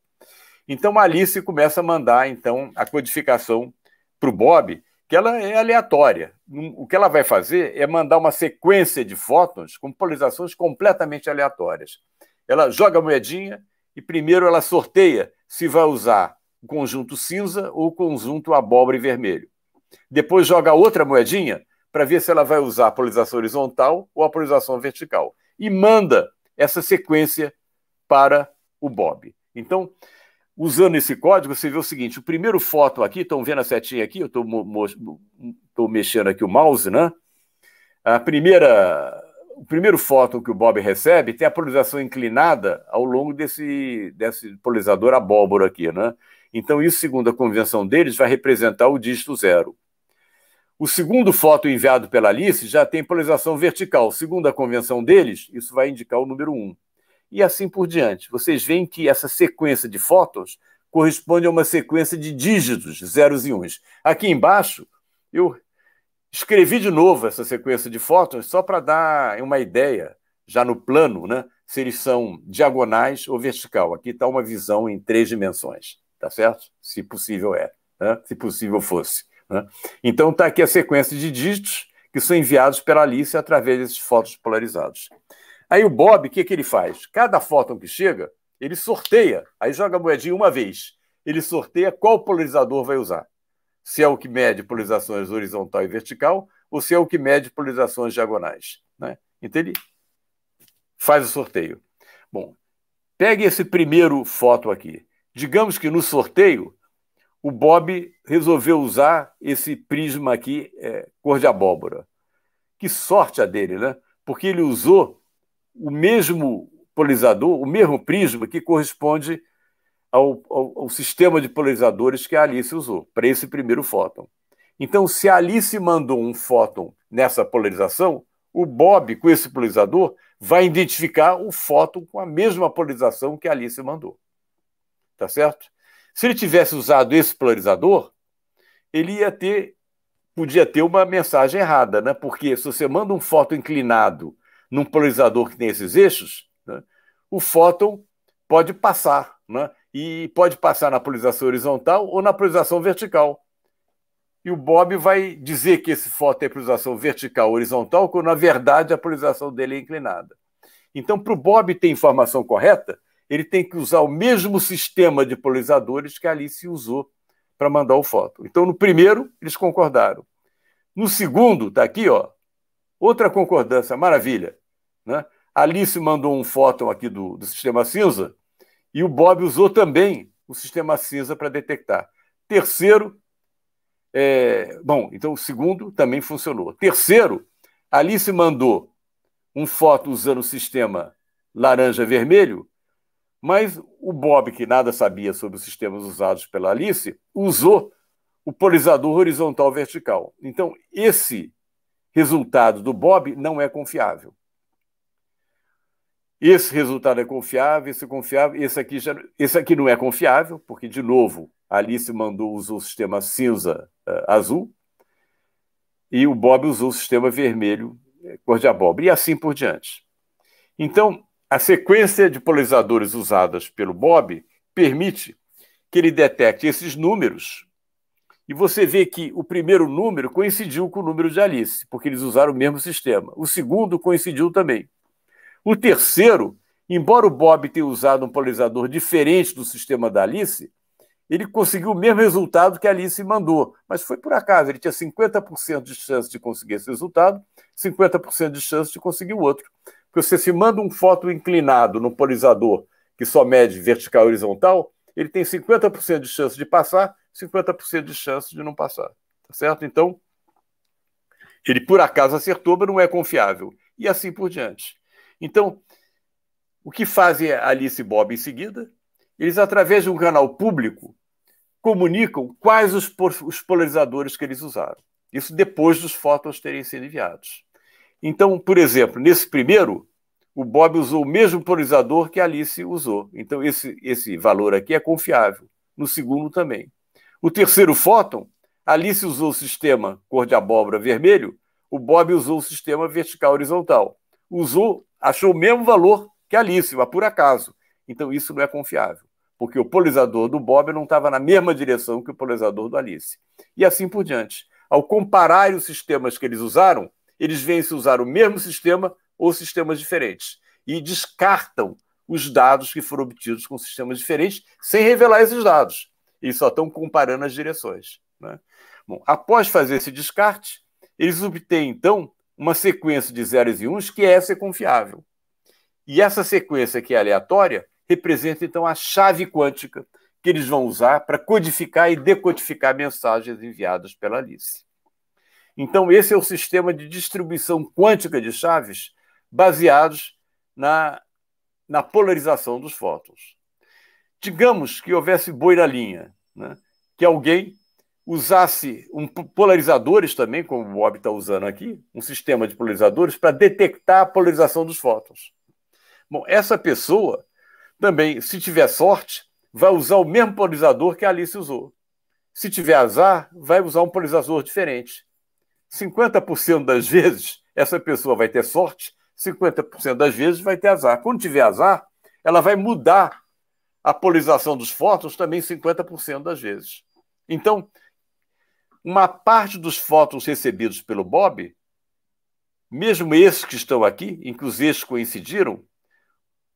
Então, a Alice começa a mandar então a codificação para o Bob que ela é aleatória. O que ela vai fazer é mandar uma sequência de fótons com polarizações completamente aleatórias. Ela joga a moedinha e primeiro ela sorteia se vai usar o conjunto cinza ou o conjunto abóbora e vermelho. Depois joga outra moedinha para ver se ela vai usar a polarização horizontal ou a polarização vertical. E manda essa sequência para o Bob. Então, usando esse código, você vê o seguinte: o primeiro foto aqui, estão vendo a setinha aqui? Eu estou mexendo aqui o mouse, né? A primeira, o primeiro foto que o Bob recebe tem a polarização inclinada ao longo desse, desse polarizador abóbora aqui, né? Então, isso, segundo a convenção deles, vai representar o dígito zero. O segundo foto enviado pela Alice já tem polarização vertical. Segundo a convenção deles, isso vai indicar o número 1. Um e assim por diante. Vocês veem que essa sequência de fótons corresponde a uma sequência de dígitos, zeros e uns. Aqui embaixo, eu escrevi de novo essa sequência de fótons só para dar uma ideia, já no plano, né, se eles são diagonais ou vertical. Aqui está uma visão em três dimensões, tá certo? Se possível é, né? se possível fosse. Né? Então está aqui a sequência de dígitos que são enviados pela Alice através desses fótons polarizados. Aí o Bob, o que, que ele faz? Cada fóton que chega, ele sorteia, aí joga a moedinha uma vez. Ele sorteia qual polarizador vai usar. Se é o que mede polarizações horizontal e vertical, ou se é o que mede polarizações diagonais. Né? Então ele faz o sorteio. Bom, pegue esse primeiro foto aqui. Digamos que no sorteio, o Bob resolveu usar esse prisma aqui, é, cor de abóbora. Que sorte a dele, né? Porque ele usou o mesmo polarizador, o mesmo prisma que corresponde ao, ao, ao sistema de polarizadores que a Alice usou para esse primeiro fóton. Então, se a Alice mandou um fóton nessa polarização, o Bob, com esse polarizador, vai identificar o fóton com a mesma polarização que a Alice mandou. Tá certo? Se ele tivesse usado esse polarizador, ele ia ter, podia ter uma mensagem errada, né? Porque se você manda um fóton inclinado num polarizador que tem esses eixos, né, o fóton pode passar, né, e pode passar na polarização horizontal ou na polarização vertical. E o Bob vai dizer que esse fóton é polarização vertical ou horizontal, quando na verdade a polarização dele é inclinada. Então, para o Bob ter informação correta, ele tem que usar o mesmo sistema de polarizadores que a Alice usou para mandar o fóton. Então, no primeiro, eles concordaram. No segundo, está aqui, ó, outra concordância, maravilha. Né? Alice mandou um fóton aqui do, do sistema cinza e o Bob usou também o sistema cinza para detectar. Terceiro, é, bom, então o segundo também funcionou. Terceiro, Alice mandou um foto usando o sistema laranja-vermelho, mas o Bob, que nada sabia sobre os sistemas usados pela Alice, usou o polarizador horizontal-vertical. Então, esse resultado do Bob não é confiável. Esse resultado é confiável, esse é confiável, esse aqui, já, esse aqui não é confiável, porque, de novo, a Alice mandou, usar o sistema cinza uh, azul, e o Bob usou o sistema vermelho, eh, cor de abóbora, e assim por diante. Então, a sequência de polarizadores usadas pelo Bob permite que ele detecte esses números. E você vê que o primeiro número coincidiu com o número de Alice, porque eles usaram o mesmo sistema. O segundo coincidiu também. O terceiro, embora o Bob tenha usado um polarizador diferente do sistema da Alice, ele conseguiu o mesmo resultado que a Alice mandou, mas foi por acaso, ele tinha 50% de chance de conseguir esse resultado, 50% de chance de conseguir o outro. Porque você se manda um foto inclinado no polarizador que só mede vertical e horizontal, ele tem 50% de chance de passar, 50% de chance de não passar. Tá certo? Então, ele por acaso acertou, mas não é confiável. E assim por diante. Então, o que fazem Alice e Bob em seguida? Eles, através de um canal público, comunicam quais os, os polarizadores que eles usaram. Isso depois dos fótons terem sido enviados. Então, por exemplo, nesse primeiro, o Bob usou o mesmo polarizador que a Alice usou. Então, esse, esse valor aqui é confiável. No segundo também. O terceiro fóton, Alice usou o sistema cor de abóbora vermelho, o Bob usou o sistema vertical horizontal. Usou achou o mesmo valor que a Lício, por acaso. Então isso não é confiável, porque o polarizador do Bob não estava na mesma direção que o polarizador do Alice. E assim por diante. Ao comparar os sistemas que eles usaram, eles vêm se usar o mesmo sistema ou sistemas diferentes e descartam os dados que foram obtidos com sistemas diferentes sem revelar esses dados. Eles só estão comparando as direções. Né? Bom, após fazer esse descarte, eles obtêm, então, uma sequência de zeros e uns que é essa é confiável. E essa sequência que é aleatória representa então a chave quântica que eles vão usar para codificar e decodificar mensagens enviadas pela Alice. Então esse é o sistema de distribuição quântica de chaves baseados na, na polarização dos fótons. Digamos que houvesse boi na linha, né? que alguém usasse um polarizadores também, como o Bob está usando aqui, um sistema de polarizadores para detectar a polarização dos fótons. Bom, essa pessoa também, se tiver sorte, vai usar o mesmo polarizador que a Alice usou. Se tiver azar, vai usar um polarizador diferente. 50% das vezes, essa pessoa vai ter sorte, 50% das vezes vai ter azar. Quando tiver azar, ela vai mudar a polarização dos fótons também 50% das vezes. Então, uma parte dos fótons recebidos pelo Bob, mesmo esses que estão aqui, inclusive esses coincidiram,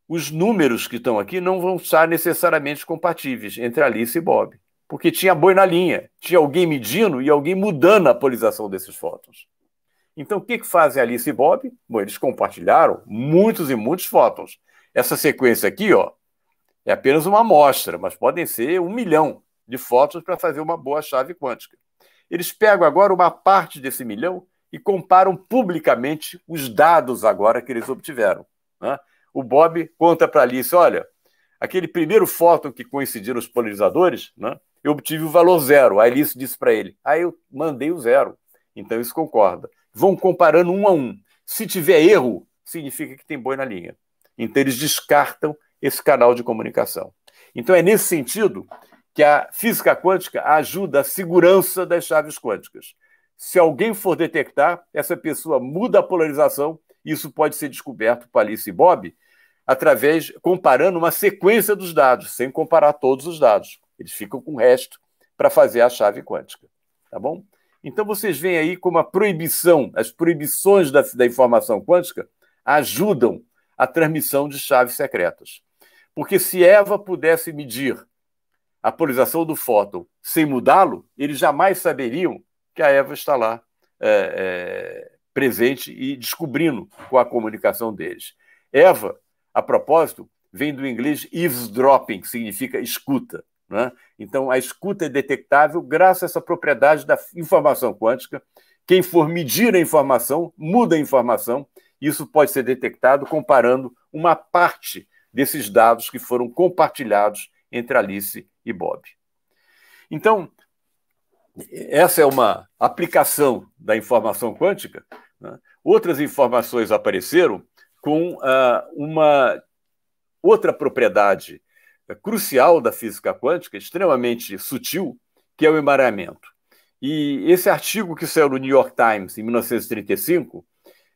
os números que estão aqui não vão estar necessariamente compatíveis entre Alice e Bob, porque tinha boi na linha, tinha alguém medindo e alguém mudando a polarização desses fótons. Então, o que, fazem Alice e Bob? Bom, eles compartilharam muitos e muitos fótons. Essa sequência aqui, ó, é apenas uma amostra, mas podem ser um milhão de fótons para fazer uma boa chave quântica. Eles pegam agora uma parte desse milhão e comparam publicamente os dados agora que eles obtiveram. Né? O Bob conta para Alice: olha, aquele primeiro fóton que coincidiram os polarizadores, né, eu obtive o valor zero. A Alice disse para ele: ah, eu mandei o zero. Então isso concorda. Vão comparando um a um. Se tiver erro, significa que tem boi na linha. Então eles descartam esse canal de comunicação. Então é nesse sentido que a física quântica ajuda a segurança das chaves quânticas. Se alguém for detectar, essa pessoa muda a polarização, e isso pode ser descoberto por Alice e Bob através comparando uma sequência dos dados, sem comparar todos os dados. Eles ficam com o resto para fazer a chave quântica, tá bom? Então vocês veem aí como a proibição, as proibições da, da informação quântica ajudam a transmissão de chaves secretas. Porque se Eva pudesse medir a polarização do fóton sem mudá-lo, eles jamais saberiam que a Eva está lá é, é, presente e descobrindo com a comunicação deles. Eva, a propósito, vem do inglês eavesdropping, que significa escuta. Né? Então, a escuta é detectável graças a essa propriedade da informação quântica. Quem for medir a informação, muda a informação. Isso pode ser detectado comparando uma parte desses dados que foram compartilhados entre Alice e Bob. Então, essa é uma aplicação da informação quântica. Né? Outras informações apareceram com uh, uma outra propriedade eh, crucial da física quântica, extremamente sutil, que é o emaranhamento. E esse artigo que saiu no New York Times em 1935,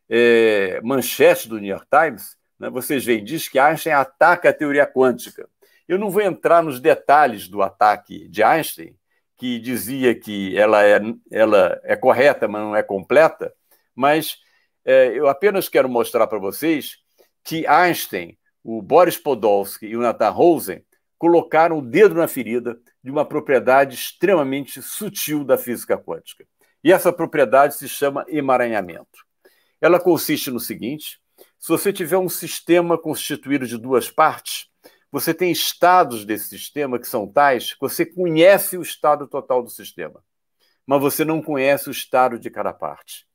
é, manchete do New York Times, né, vocês veem, diz que Einstein ataca a teoria quântica. Eu não vou entrar nos detalhes do ataque de Einstein, que dizia que ela é, ela é correta, mas não é completa, mas é, eu apenas quero mostrar para vocês que Einstein, o Boris Podolsky e o Nathan Rosen colocaram o dedo na ferida de uma propriedade extremamente sutil da física quântica. E essa propriedade se chama emaranhamento. Ela consiste no seguinte: se você tiver um sistema constituído de duas partes, você tem estados desse sistema que são tais você conhece o estado total do sistema, mas você não conhece o estado de cada parte.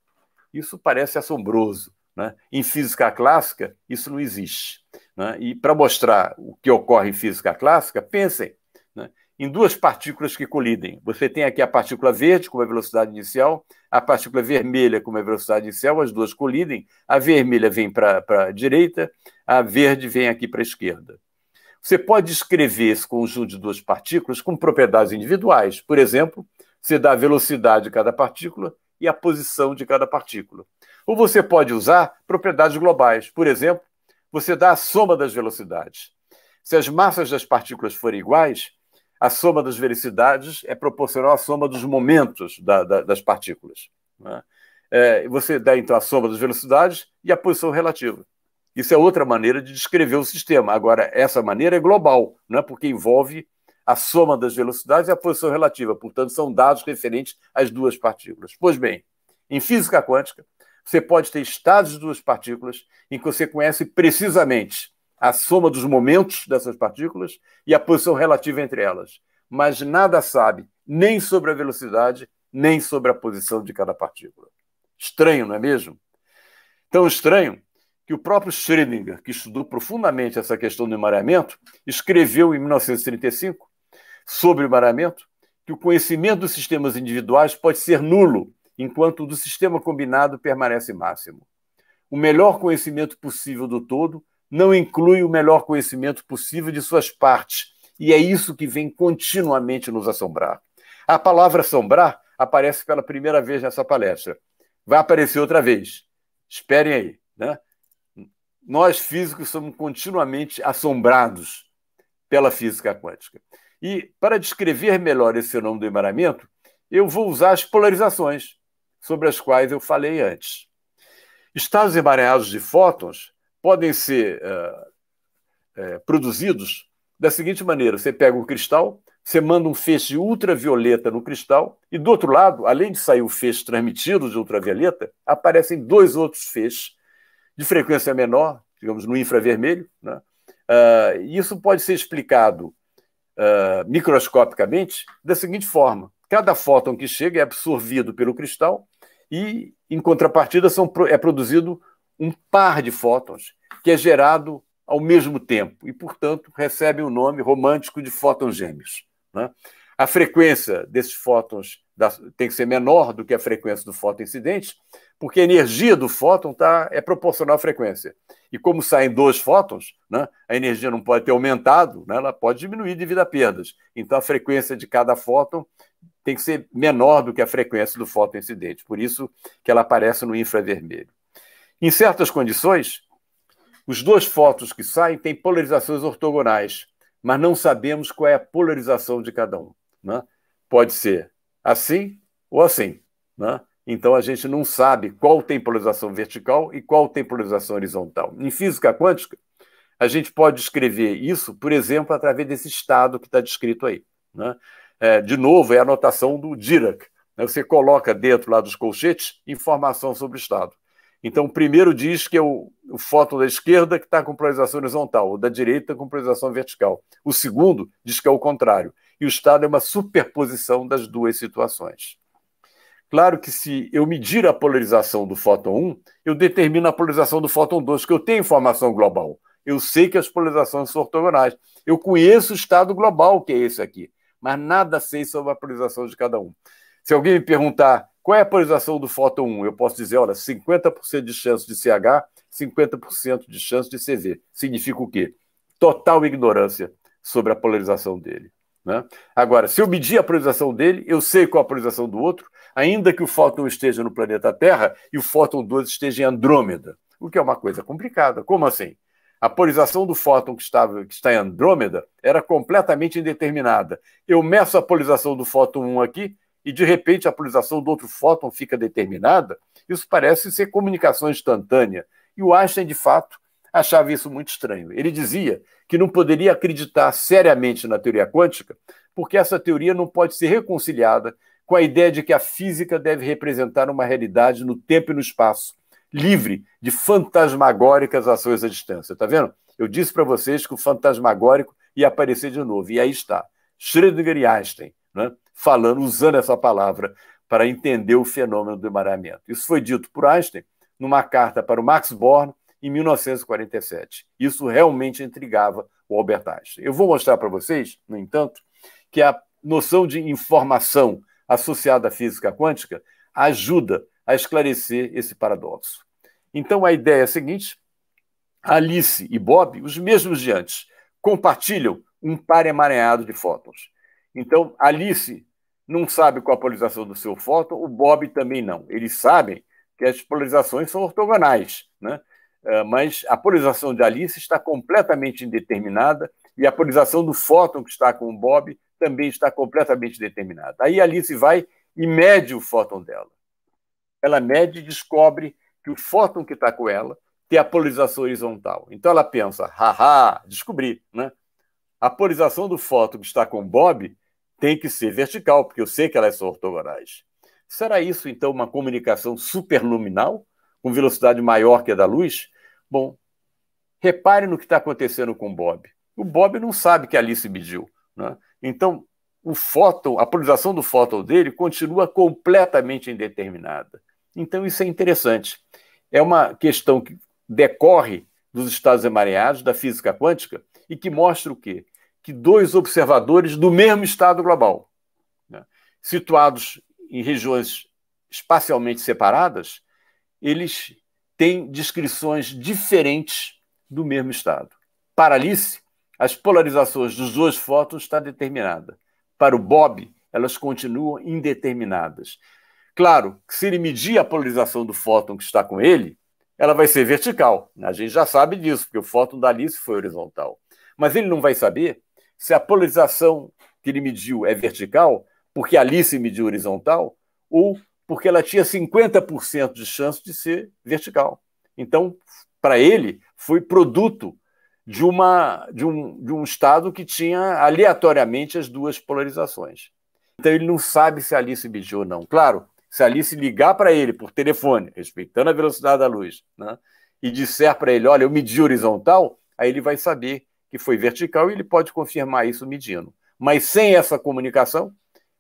Isso parece assombroso. Né? Em física clássica, isso não existe. Né? E para mostrar o que ocorre em física clássica, pensem né? em duas partículas que colidem. Você tem aqui a partícula verde com a velocidade inicial, a partícula vermelha com a velocidade inicial, as duas colidem. A vermelha vem para a direita, a verde vem aqui para a esquerda. Você pode escrever esse conjunto de duas partículas com propriedades individuais. Por exemplo, você dá a velocidade de cada partícula e a posição de cada partícula. Ou você pode usar propriedades globais. Por exemplo, você dá a soma das velocidades. Se as massas das partículas forem iguais, a soma das velocidades é proporcional à soma dos momentos da, da, das partículas. Né? É, você dá, então, a soma das velocidades e a posição relativa. Isso é outra maneira de descrever o sistema. Agora, essa maneira é global, né? porque envolve a soma das velocidades e a posição relativa. Portanto, são dados referentes às duas partículas. Pois bem, em física quântica, você pode ter estados de duas partículas em que você conhece precisamente a soma dos momentos dessas partículas e a posição relativa entre elas, mas nada sabe nem sobre a velocidade, nem sobre a posição de cada partícula. Estranho, não é mesmo? Tão estranho que o próprio Schrödinger, que estudou profundamente essa questão do emaranhamento, escreveu em 1935 sobre o emaranhamento que o conhecimento dos sistemas individuais pode ser nulo, enquanto o do sistema combinado permanece máximo. O melhor conhecimento possível do todo não inclui o melhor conhecimento possível de suas partes, e é isso que vem continuamente nos assombrar. A palavra assombrar aparece pela primeira vez nessa palestra. Vai aparecer outra vez. Esperem aí. Né? nós físicos somos continuamente assombrados pela física quântica. E para descrever melhor esse fenômeno do emaranhamento, eu vou usar as polarizações sobre as quais eu falei antes. Estados emaranhados de fótons podem ser é, é, produzidos da seguinte maneira: você pega um cristal, você manda um feixe ultravioleta no cristal, e do outro lado, além de sair o feixe transmitido de ultravioleta, aparecem dois outros feixes de frequência menor, digamos, no infravermelho. Né? Uh, isso pode ser explicado uh, microscopicamente da seguinte forma: cada fóton que chega é absorvido pelo cristal e, em contrapartida, são, é produzido um par de fótons que é gerado ao mesmo tempo e, portanto, recebe o nome romântico de fótons gêmeos. Né? A frequência desses fótons da, tem que ser menor do que a frequência do fóton incidente, porque a energia do fóton tá, é proporcional à frequência. E como saem dois fótons, né, a energia não pode ter aumentado, né, ela pode diminuir devido a perdas. Então a frequência de cada fóton tem que ser menor do que a frequência do fóton incidente, por isso que ela aparece no infravermelho. Em certas condições, os dois fótons que saem têm polarizações ortogonais, mas não sabemos qual é a polarização de cada um. Né? Pode ser assim ou assim. Né? Então a gente não sabe qual tem polarização vertical e qual tem polarização horizontal. Em física quântica, a gente pode escrever isso, por exemplo, através desse estado que está descrito aí. Né? É, de novo, é a notação do Dirac. Né? Você coloca dentro lá dos colchetes informação sobre o estado. Então, o primeiro diz que é o, o fóton da esquerda que está com polarização horizontal, o da direita com polarização vertical. O segundo diz que é o contrário e o Estado é uma superposição das duas situações. Claro que se eu medir a polarização do fóton 1, eu determino a polarização do fóton 2, que eu tenho informação global. Eu sei que as polarizações são ortogonais. Eu conheço o estado global, que é esse aqui, mas nada sei sobre a polarização de cada um. Se alguém me perguntar qual é a polarização do fóton 1, eu posso dizer, olha, 50% de chance de CH, 50% de chance de CV. Significa o quê? Total ignorância sobre a polarização dele. Né? Agora, se eu medir a polarização dele, eu sei qual a polarização do outro, ainda que o fóton esteja no planeta Terra e o fóton 12 esteja em Andrômeda, o que é uma coisa complicada. Como assim? A polarização do fóton que, estava, que está em Andrômeda era completamente indeterminada. Eu meço a polarização do fóton 1 aqui e, de repente, a polarização do outro fóton fica determinada. Isso parece ser comunicação instantânea. E o Einstein, de fato, achava isso muito estranho. Ele dizia que não poderia acreditar seriamente na teoria quântica, porque essa teoria não pode ser reconciliada com a ideia de que a física deve representar uma realidade no tempo e no espaço, livre de fantasmagóricas ações à distância. Está vendo? Eu disse para vocês que o fantasmagórico ia aparecer de novo, e aí está. Schrödinger e Einstein, né, falando, usando essa palavra para entender o fenômeno do emaranhamento. Isso foi dito por Einstein numa carta para o Max Born, em 1947. Isso realmente intrigava o Albert Einstein. Eu vou mostrar para vocês, no entanto, que a noção de informação associada à física quântica ajuda a esclarecer esse paradoxo. Então a ideia é a seguinte: Alice e Bob, os mesmos de antes, compartilham um par emaranhado de fótons. Então Alice não sabe qual a polarização do seu fóton, o Bob também não. Eles sabem que as polarizações são ortogonais, né? Ah, mas a polarização de Alice está completamente indeterminada e a polarização do fóton que está com o Bob também está completamente determinada. Aí Alice vai e mede o fóton dela. Ela mede e descobre que o fóton que está com ela tem a polarização horizontal. Então ela pensa, haha, descobri, né? A polarização do fóton que está com o Bob tem que ser vertical, porque eu sei que elas são ortogonais. Será isso, então, uma comunicação superluminal, com velocidade maior que a da luz? Bom, repare no que está acontecendo com o Bob. O Bob não sabe que a Alice pediu. Né? Então, o fóton, a polarização do fóton dele continua completamente indeterminada. Então, isso é interessante. É uma questão que decorre dos estados emaranhados, da física quântica, e que mostra o quê? Que dois observadores do mesmo estado global, né, situados em regiões espacialmente separadas, eles têm descrições diferentes do mesmo estado. Para Alice, as polarizações dos dois fótons está determinada. Para o Bob, elas continuam indeterminadas. Claro, se ele medir a polarização do fóton que está com ele, ela vai ser vertical. A gente já sabe disso, porque o fóton da Alice foi horizontal. Mas ele não vai saber se a polarização que ele mediu é vertical, porque Alice mediu horizontal, ou porque ela tinha 50% de chance de ser vertical. Então, para ele, foi produto de, uma, de, um, de um Estado que tinha aleatoriamente as duas polarizações. Então, ele não sabe se Alice mediu ou não. Claro, se Alice ligar para ele por telefone, respeitando a velocidade da luz, né, e disser para ele: olha, eu medi horizontal, aí ele vai saber que foi vertical e ele pode confirmar isso medindo. Mas sem essa comunicação,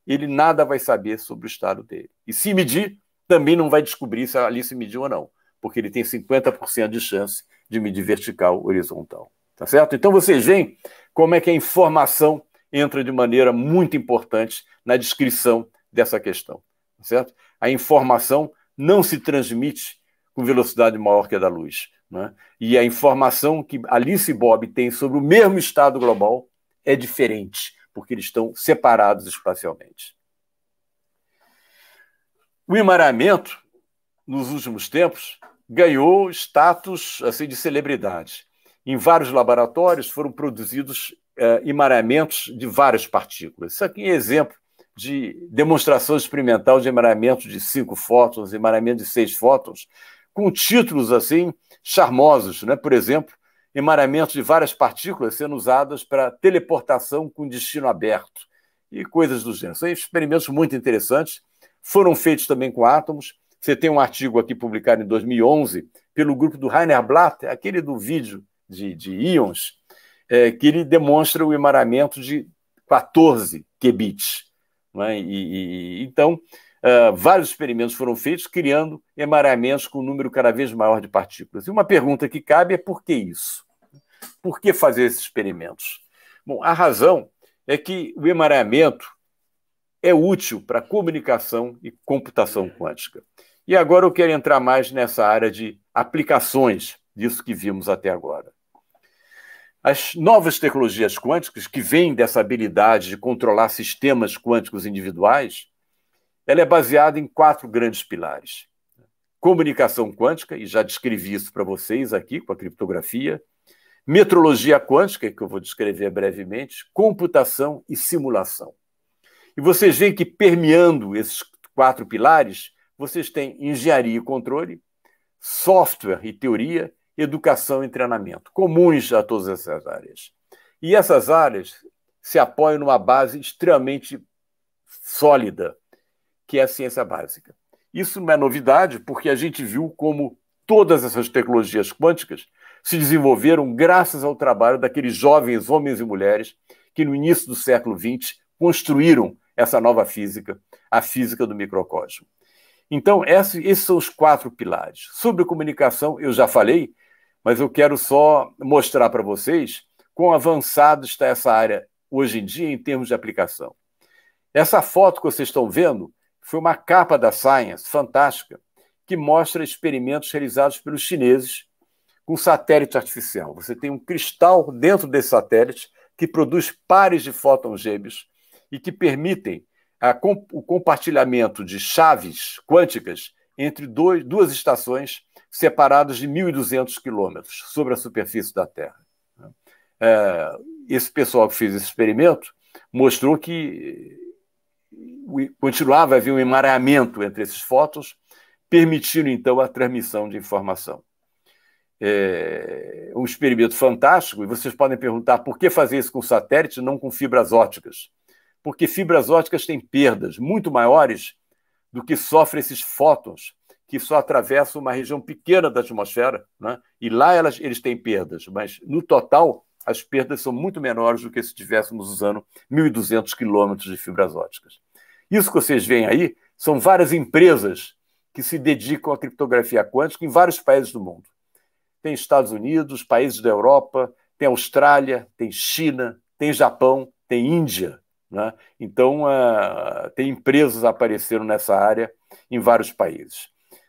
ele nada vai saber sobre o estado dele. E se medir, também não vai descobrir se ali se mediu ou não, porque ele tem 50% de chance de medir vertical horizontal. Tá certo? Então vocês veem como é que a informação entra de maneira muito importante na descrição dessa questão. Tá certo? A informação não se transmite com velocidade maior que a da luz. Né? E a informação que Alice e Bob têm sobre o mesmo estado global é diferente porque eles estão separados espacialmente. O emaranhamento, nos últimos tempos, ganhou status assim de celebridade. Em vários laboratórios foram produzidos eh, é, emaranhamentos de várias partículas. Isso aqui é exemplo de demonstração experimental de emaranhamento de cinco fótons, emaranhamento de seis fótons, com títulos assim charmosos, né? Por exemplo, emaranhamento de várias partículas sendo usadas para teleportação com destino aberto e coisas do gênero. São experimentos muito interessantes, foram feitos também com átomos. Você tem um artigo aqui publicado em 2011 pelo grupo do Rainer Blatt, aquele do vídeo de, de íons, é, que ele demonstra o emaranhamento de 14 qubits. É? E, e, então, uh, vários experimentos foram feitos criando emaranhamentos com um número cada vez maior de partículas. E uma pergunta que cabe é por que isso? Por que fazer esses experimentos? Bom, a razão é que o emaranhamento é útil para comunicação e computação quântica. E agora eu quero entrar mais nessa área de aplicações disso que vimos até agora. As novas tecnologias quânticas, que vêm dessa habilidade de controlar sistemas quânticos individuais, ela é baseada em quatro grandes pilares: comunicação quântica, e já descrevi isso para vocês aqui com a criptografia, metrologia quântica, que eu vou descrever brevemente, computação e simulação. E vocês veem que permeando esses quatro pilares, vocês têm engenharia e controle, software e teoria, educação e treinamento, comuns a todas essas áreas. E essas áreas se apoiam numa base extremamente sólida, que é a ciência básica. Isso não é novidade, porque a gente viu como todas essas tecnologias quânticas se desenvolveram graças ao trabalho daqueles jovens homens e mulheres que, no início do século XX, construíram essa nova física, a física do microcosmo. Então, esses são os quatro pilares. Sobre comunicação, eu já falei, mas eu quero só mostrar para vocês quão avançada está essa área hoje em dia em termos de aplicação. Essa foto que vocês estão vendo foi uma capa da Science fantástica que mostra experimentos realizados pelos chineses com satélite artificial. Você tem um cristal dentro desse satélite que produz pares de fótons gêmeos e que permitem comp o compartilhamento de chaves quânticas entre dois, duas estações separadas de 1.200 quilômetros sobre a superfície da Terra. É, esse pessoal que fez esse experimento mostrou que continuava a haver um emaranhamento entre esses fótons, permitindo então a transmissão de informação é, um experimento fantástico, e vocês podem perguntar por que fazer isso com satélite não com fibras óticas? Porque fibras óticas têm perdas muito maiores do que sofrem esses fótons, que só atravessam uma região pequena da atmosfera, né? e lá elas, eles têm perdas, mas no total as perdas são muito menores do que se estivéssemos usando 1.200 quilômetros de fibras óticas. Isso que vocês veem aí são várias empresas que se dedicam à criptografia quântica em vários países do mundo tem Estados Unidos, países da Europa, tem Austrália, tem China, tem Japão, tem Índia. Né? Então, uh, tem empresas aparecendo nessa área em vários países.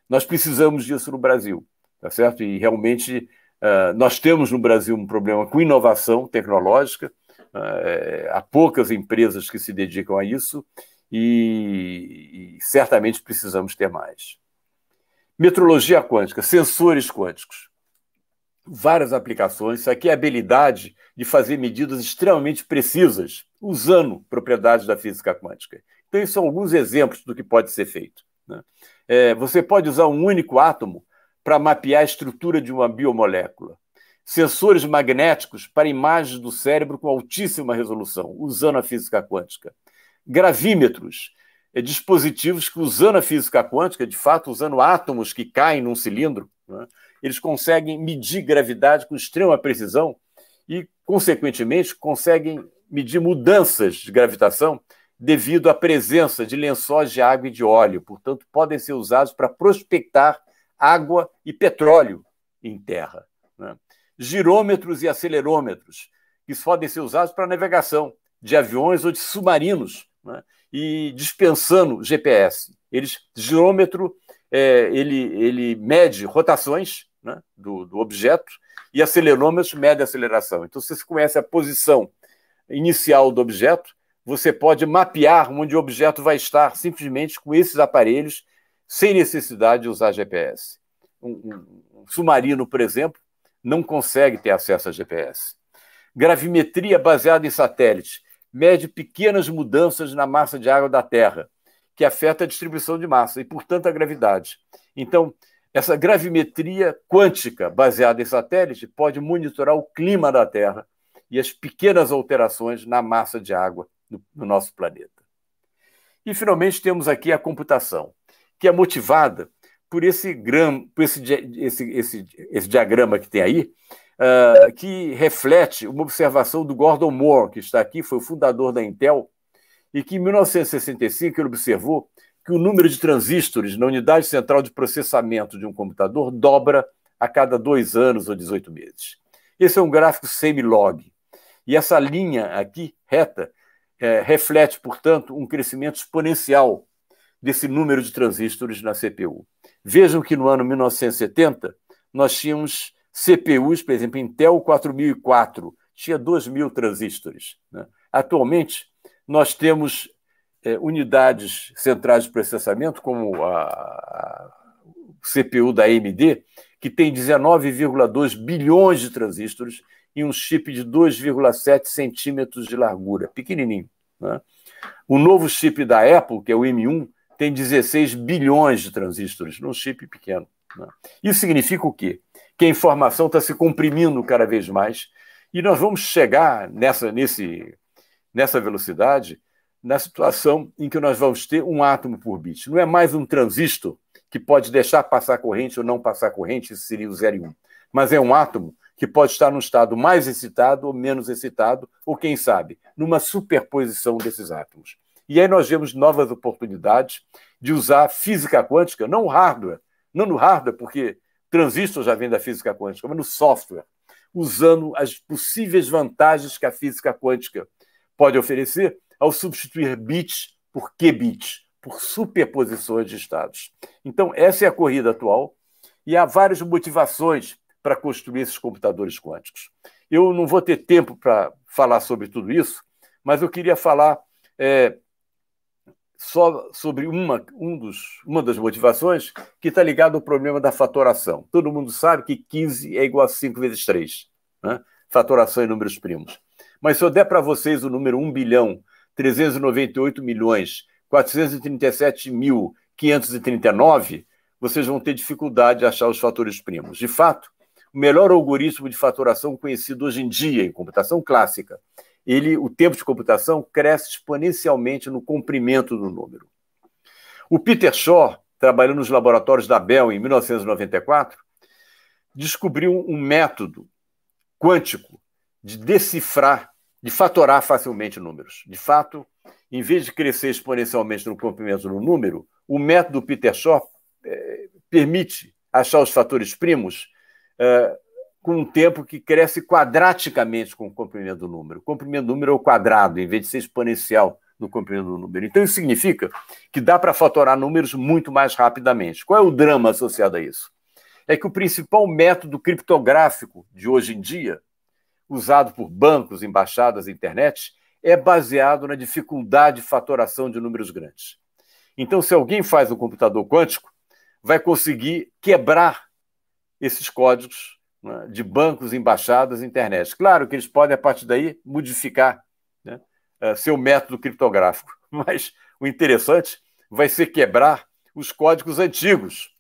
Nós precisamos disso no Brasil, tá certo? E realmente uh, nós temos no Brasil um problema com inovação tecnológica, uh, há poucas empresas que se dedicam a isso e, e certamente precisamos ter mais. Metrologia quântica, sensores quânticos várias aplicações. Isso aqui é a habilidade de fazer medidas extremamente precisas, usando propriedades da física quântica. Então, isso são alguns exemplos do que pode ser feito. Né? É, você pode usar um único átomo para mapear a estrutura de uma biomolécula. Sensores magnéticos para imagens do cérebro com altíssima resolução, usando a física quântica. Gravímetros é, dispositivos que, usando a física quântica, de fato, usando átomos que caem num cilindro, né, eles conseguem medir gravidade com extrema precisão e, consequentemente, conseguem medir mudanças de gravitação devido à presença de lençóis de água e de óleo. Portanto, podem ser usados para prospectar água e petróleo em terra. Né? Girômetros e acelerômetros, que podem ser usados para navegação de aviões ou de submarinos. Né? e dispensando GPS. Eles, girômetro, é, ele, ele mede rotações né, do, do objeto e acelerômetro mede aceleração. Então, se você conhece a posição inicial do objeto, você pode mapear onde o objeto vai estar simplesmente com esses aparelhos, sem necessidade de usar GPS. Um, um, um submarino, por exemplo, não consegue ter acesso a GPS. Gravimetria baseada em satélite mede pequenas mudanças na massa de água da Terra, que afeta a distribuição de massa e, portanto, a gravidade. Então, essa gravimetria quântica baseada em satélite pode monitorar o clima da Terra e as pequenas alterações na massa de água do, nosso planeta. E, finalmente, temos aqui a computação, que é motivada por esse, gram, por esse, esse, esse, esse diagrama que tem aí, uh, que reflete uma observação do Gordon Moore, que está aqui, foi o fundador da Intel, e que em 1965 ele observou que o número de transistores na unidade central de processamento de um computador dobra a cada dois anos ou 18 meses. Esse é um gráfico semi-log. E essa linha aqui, reta, é, reflete, portanto, um crescimento exponencial desse número de transistores na CPU. Vejam que no ano 1970 nós tínhamos CPUs, por exemplo, Intel 4004 tinha 2 mil transistores. Né? Atualmente, nós temos é, unidades centrais de processamento, como a, a CPU da AMD, que tem 19,2 bilhões de transistores e um chip de 2,7 centímetros de largura, pequenininho. Né? O novo chip da Apple, que é o M1, tem 16 bilhões de transistores, num chip pequeno. Né? Isso significa o quê? que a informação está se comprimindo cada vez mais. E nós vamos chegar nessa, nesse, nessa velocidade na situação em que nós vamos ter um átomo por bit. Não é mais um transistor que pode deixar passar corrente ou não passar corrente, isso seria o 0 e 1. Um. Mas é um átomo que pode estar num estado mais excitado ou menos excitado, ou quem sabe, numa superposição desses átomos. E aí nós vemos novas oportunidades de usar física quântica, não hardware, não no hardware, porque transistor já vem da física quântica, mas no software, usando as possíveis vantagens que a física quântica pode oferecer ao substituir bits por qubits, por superposições de estados. Então, essa é a corrida atual e há várias motivações para construir esses computadores quânticos. Eu não vou ter tempo para falar sobre tudo isso, mas eu queria falar é, só sobre uma, um dos, uma das motivações que está ligado ao problema da fatoração. Todo mundo sabe que 15 é igual a 5 vezes 3, né? fatoração em números primos. Mas se eu der para vocês o número 1 bilhão 398 milhões 437 mil 539, vocês vão ter dificuldade de achar os fatores primos. De fato, o melhor algoritmo de fatoração conhecido hoje em dia em computação clássica ele, o tempo de computação cresce exponencialmente no comprimento do número. O Peter Shaw, trabalhando nos laboratórios da Bell em 1994, descobriu um método quântico de decifrar, de fatorar facilmente números. De fato, em vez de crescer exponencialmente no comprimento do número, o método Peter Shaw eh, permite achar os fatores primos eh, com um tempo que cresce quadraticamente com o comprimento do número. O comprimento do número é o quadrado, em vez de ser exponencial no comprimento do número. Então, isso significa que dá para fatorar números muito mais rapidamente. Qual é o drama associado a isso? É que o principal método criptográfico de hoje em dia, usado por bancos, embaixadas, internet, é baseado na dificuldade de fatoração de números grandes. Então, se alguém faz um computador quântico, vai conseguir quebrar esses códigos né, de bancos, embaixadas, internet. Claro que eles podem, a partir daí, modificar né, eh, seu método criptográfico, mas o interessante vai ser quebrar os códigos antigos,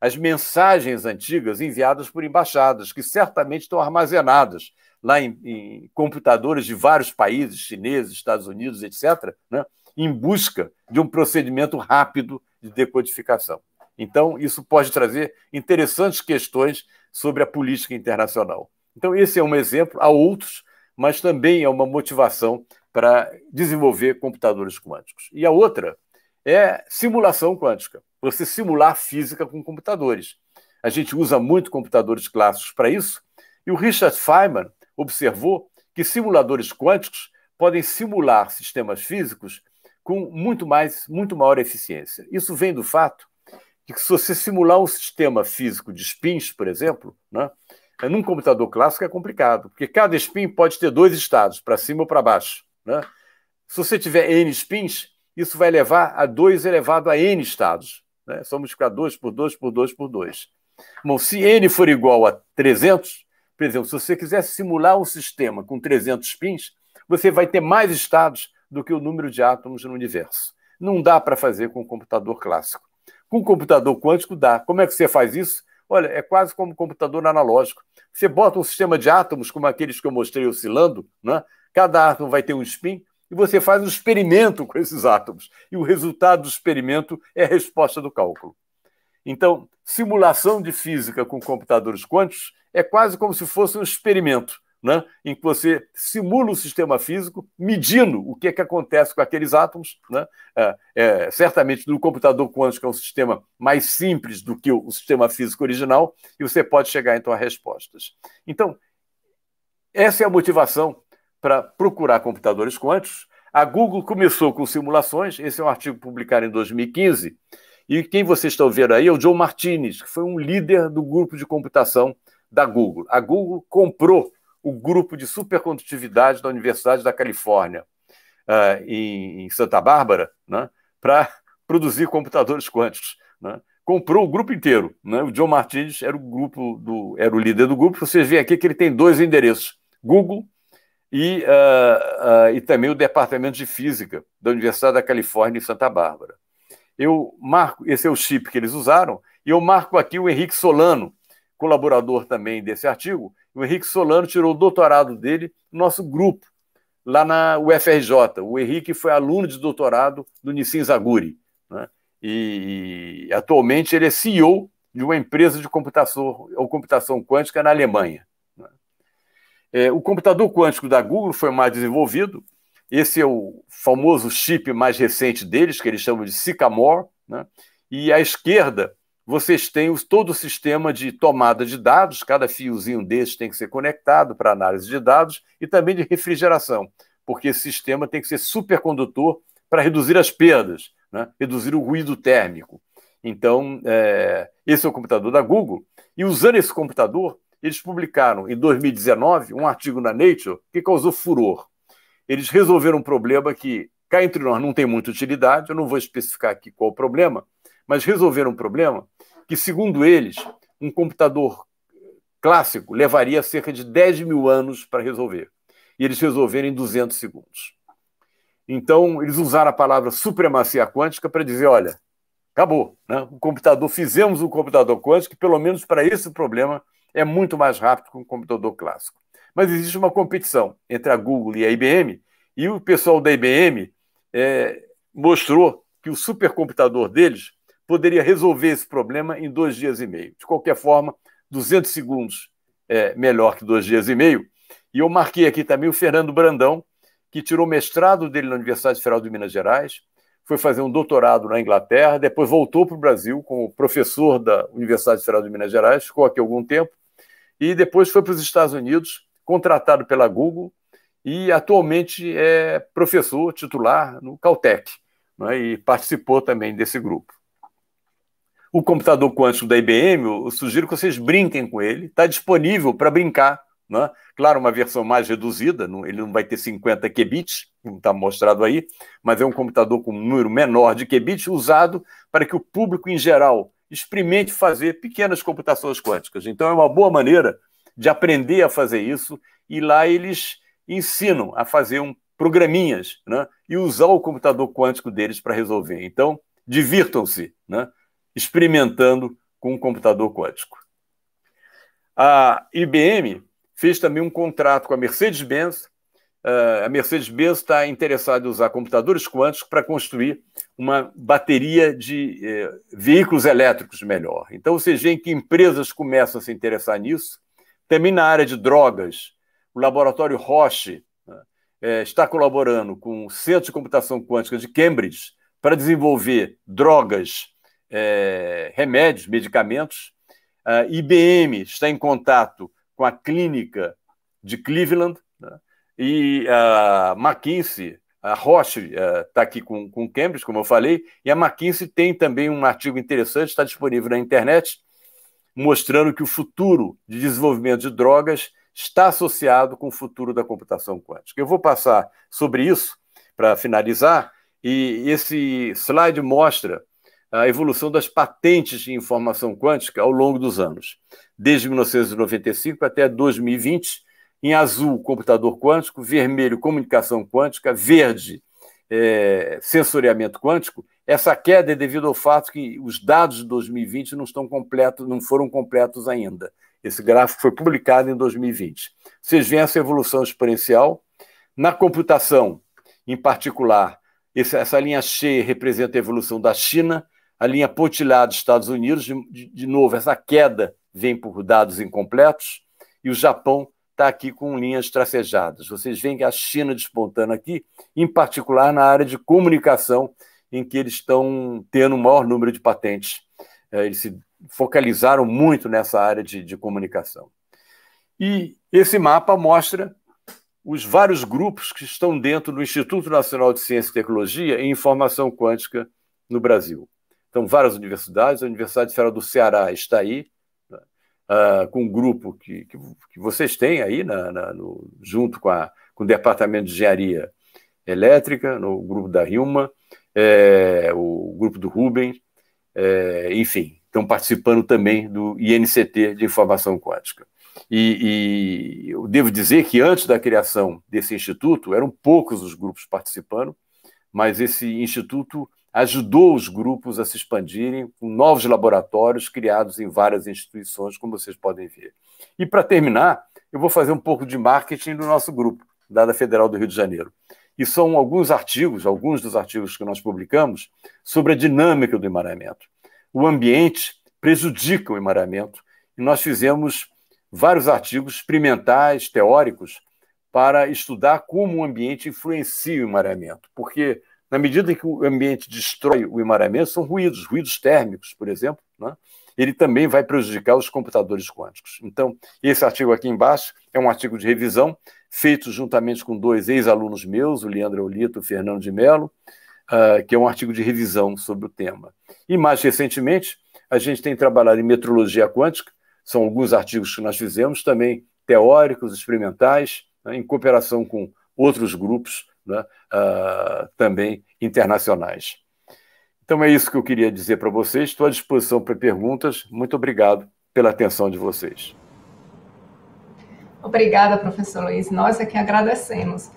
as mensagens antigas enviadas por embaixadas, que certamente estão armazenadas lá em, em computadores de vários países, chineses, Estados Unidos, etc., né, em busca de um procedimento rápido de decodificação. Então, isso pode trazer interessantes questões sobre a política internacional. Então, esse é um exemplo, há outros, mas também é uma motivação para desenvolver computadores quânticos. E a outra é simulação quântica você simular física com computadores. A gente usa muito computadores clássicos para isso, e o Richard Feynman observou que simuladores quânticos podem simular sistemas físicos com muito mais, muito maior eficiência. Isso vem do fato de que se você simular um sistema físico de spins, por exemplo, né, num computador clássico é complicado, porque cada spin pode ter dois estados, para cima ou para baixo. Né? Se você tiver n spins, isso vai levar a 2 elevado a n estados. Né? Só multiplicar 2 por 2 por 2 por 2. Bom, se n for igual a 300, por exemplo, se você quiser simular um sistema com 300 spins, você vai ter mais estados do que o número de átomos no universo. Não dá para fazer com o computador clássico. Com computador quântico dá. Como é que você faz isso? Olha, é quase como um computador analógico. Você bota um sistema de átomos, como aqueles que eu mostrei oscilando, né? cada átomo vai ter um spin, e você faz um experimento com esses átomos. E o resultado do experimento é a resposta do cálculo. Então, simulação de física com computadores quânticos é quase como se fosse um experimento né, em que você simula o sistema físico, medindo o que, é que acontece com aqueles átomos. Né? É, é, certamente, no computador quântico é um sistema mais simples do que o sistema físico original, e você pode chegar então a respostas. Então, essa é a motivação para procurar computadores quânticos. A Google começou com simulações, esse é um artigo publicado em 2015, e quem vocês estão vendo aí é o Joe Martinez, que foi um líder do grupo de computação da Google. A Google comprou o grupo de supercondutividade da Universidade da Califórnia, uh, em, em, Santa Bárbara, né, para produzir computadores quânticos. Né? Comprou o grupo inteiro. Né? O John Martins era o grupo do, era o líder do grupo. Vocês veem aqui que ele tem dois endereços: Google e, uh, uh, e também o Departamento de Física da Universidade da Califórnia em Santa Bárbara. Eu marco, esse é o chip que eles usaram, e eu marco aqui o Henrique Solano, colaborador também desse artigo, o Henrique Solano tirou o doutorado dele no nosso grupo, lá na UFRJ. O Henrique foi aluno de doutorado do Nissin Zaguri. Né? E, e, atualmente ele é CEO de uma empresa de computação, ou computação quântica na Alemanha. Né? É, o computador quântico da Google foi mais desenvolvido. Esse é o famoso chip mais recente deles, que eles chamam de Sycamore. Né? E à esquerda vocês têm todo o sistema de tomada de dados, cada fiozinho desses tem que ser conectado para análise de dados e também de refrigeração, porque esse sistema tem que ser supercondutor para reduzir as perdas, né? reduzir o ruído térmico. Então, é, esse é o computador da Google. E usando esse computador, eles publicaram em 2019 um artigo na Nature que causou furor. Eles resolveram um problema que, cá entre nós, não tem muita utilidade, eu não vou especificar aqui qual o problema, mas resolveram um problema que, segundo eles, um computador clássico levaria cerca de 10 mil anos para resolver. E eles resolveram em 200 segundos. Então, eles usaram a palavra supremacia quântica para dizer: olha, acabou. Né? O computador, fizemos um computador quântico, que, pelo menos para esse problema, é muito mais rápido que um computador clássico. Mas existe uma competição entre a Google e a IBM, e o pessoal da IBM é, eh, mostrou que o supercomputador deles poderia resolver esse problema em dois dias e meio. De qualquer forma, 200 segundos é melhor que dois dias e meio. E eu marquei aqui também o Fernando Brandão, que tirou mestrado dele na Universidade Federal de Minas Gerais, foi fazer um doutorado na Inglaterra, depois voltou para o Brasil como professor da Universidade Federal de Minas Gerais, ficou aqui algum tempo, e depois foi para os Estados Unidos, contratado pela Google, e atualmente é professor titular no Caltech, né, e participou também desse grupo o computador quântico da IBM, eu sugiro que vocês brinquem com ele, está disponível para brincar. Né? Claro, uma versão mais reduzida, ele não vai ter 50 qubits, como está mostrado aí, mas é um computador com um número menor de qubits usado para que o público em geral experimente fazer pequenas computações quânticas. Então, é uma boa maneira de aprender a fazer isso, e lá eles ensinam a fazer um programinhas né? e usar o computador quântico deles para resolver. Então, divirtam-se. Né? experimentando com um computador quântico. A IBM fez também um contrato com a Mercedes-Benz. Uh, a Mercedes-Benz está interessada em usar computadores quânticos para construir uma bateria de eh, veículos elétricos melhor. Então, você vê que empresas começam a se interessar nisso. Também na área de drogas, o laboratório Roche né, eh, está colaborando com o Centro de Computação Quântica de Cambridge para desenvolver drogas é, remédios, medicamentos. A IBM está em contato com a clínica de Cleveland né? e a McKinsey, a Roche está é, aqui com, com Cambridge, como eu falei, e a McKinsey tem também um artigo interessante, está disponível na internet, mostrando que o futuro de desenvolvimento de drogas está associado com o futuro da computação quântica. Eu vou passar sobre isso para finalizar, e esse slide mostra a evolução das patentes de informação quântica ao longo dos anos, desde 1995 até 2020. Em azul, computador quântico, vermelho, comunicação quântica, verde, é, sensoriamento quântico. Essa queda é devido ao fato que os dados de 2020 não estão completos, não foram completos ainda. Esse gráfico foi publicado em 2020. Vocês veem essa evolução exponencial. Na computação, em particular, essa linha cheia representa a evolução da China, a linha pontilhada Estados Unidos, de, de novo, essa queda vem por dados incompletos, e o Japão está aqui com linhas tracejadas. Vocês veem que a China despontando aqui, em particular na área de comunicação, em que eles estão tendo o maior número de patentes. É, eles se focalizaram muito nessa área de, de comunicação. E esse mapa mostra os vários grupos que estão dentro do Instituto Nacional de Ciência e Tecnologia e Informação Quântica no Brasil. Então, várias universidades, a Universidade Federal do Ceará está aí, uh, com um grupo que, que, que vocês têm aí, na, na, no, junto com, a, com o Departamento de Engenharia Elétrica, no grupo da Rilma, é, o grupo do Rubens, é, enfim, estão participando também do INCT de Informação Quântica. E, e, eu devo dizer que antes da criação desse instituto, eram poucos os grupos participando, mas esse instituto ajudou os grupos a se expandirem com novos laboratórios criados em várias instituições, como vocês podem ver. E para terminar, eu vou fazer um pouco de marketing do nosso grupo, da Federal do Rio de Janeiro. E são alguns artigos, alguns dos artigos que nós publicamos, sobre a dinâmica do emaranhamento. O ambiente prejudica o emaranhamento, e nós fizemos vários artigos experimentais, teóricos, para estudar como o ambiente influencia o emaranhamento, porque na medida em que o ambiente destrói o emaranhamento, são ruídos, ruídos térmicos, por exemplo, né? ele também vai prejudicar os computadores quânticos. Então, esse artigo aqui embaixo é um artigo de revisão, feito juntamente com dois ex-alunos meus, o Leandro Olito e o Fernando de Mello, uh, que é um artigo de revisão sobre o tema. E mais recentemente, a gente tem trabalhado em metrologia quântica, são alguns artigos que nós fizemos, também teóricos, experimentais, né, em cooperação com outros grupos né, uh, também internacionais. Então é isso que eu queria dizer para vocês. Estou à disposição para perguntas. Muito obrigado pela atenção de vocês. Obrigada, professor Luiz. Nós aqui é agradecemos.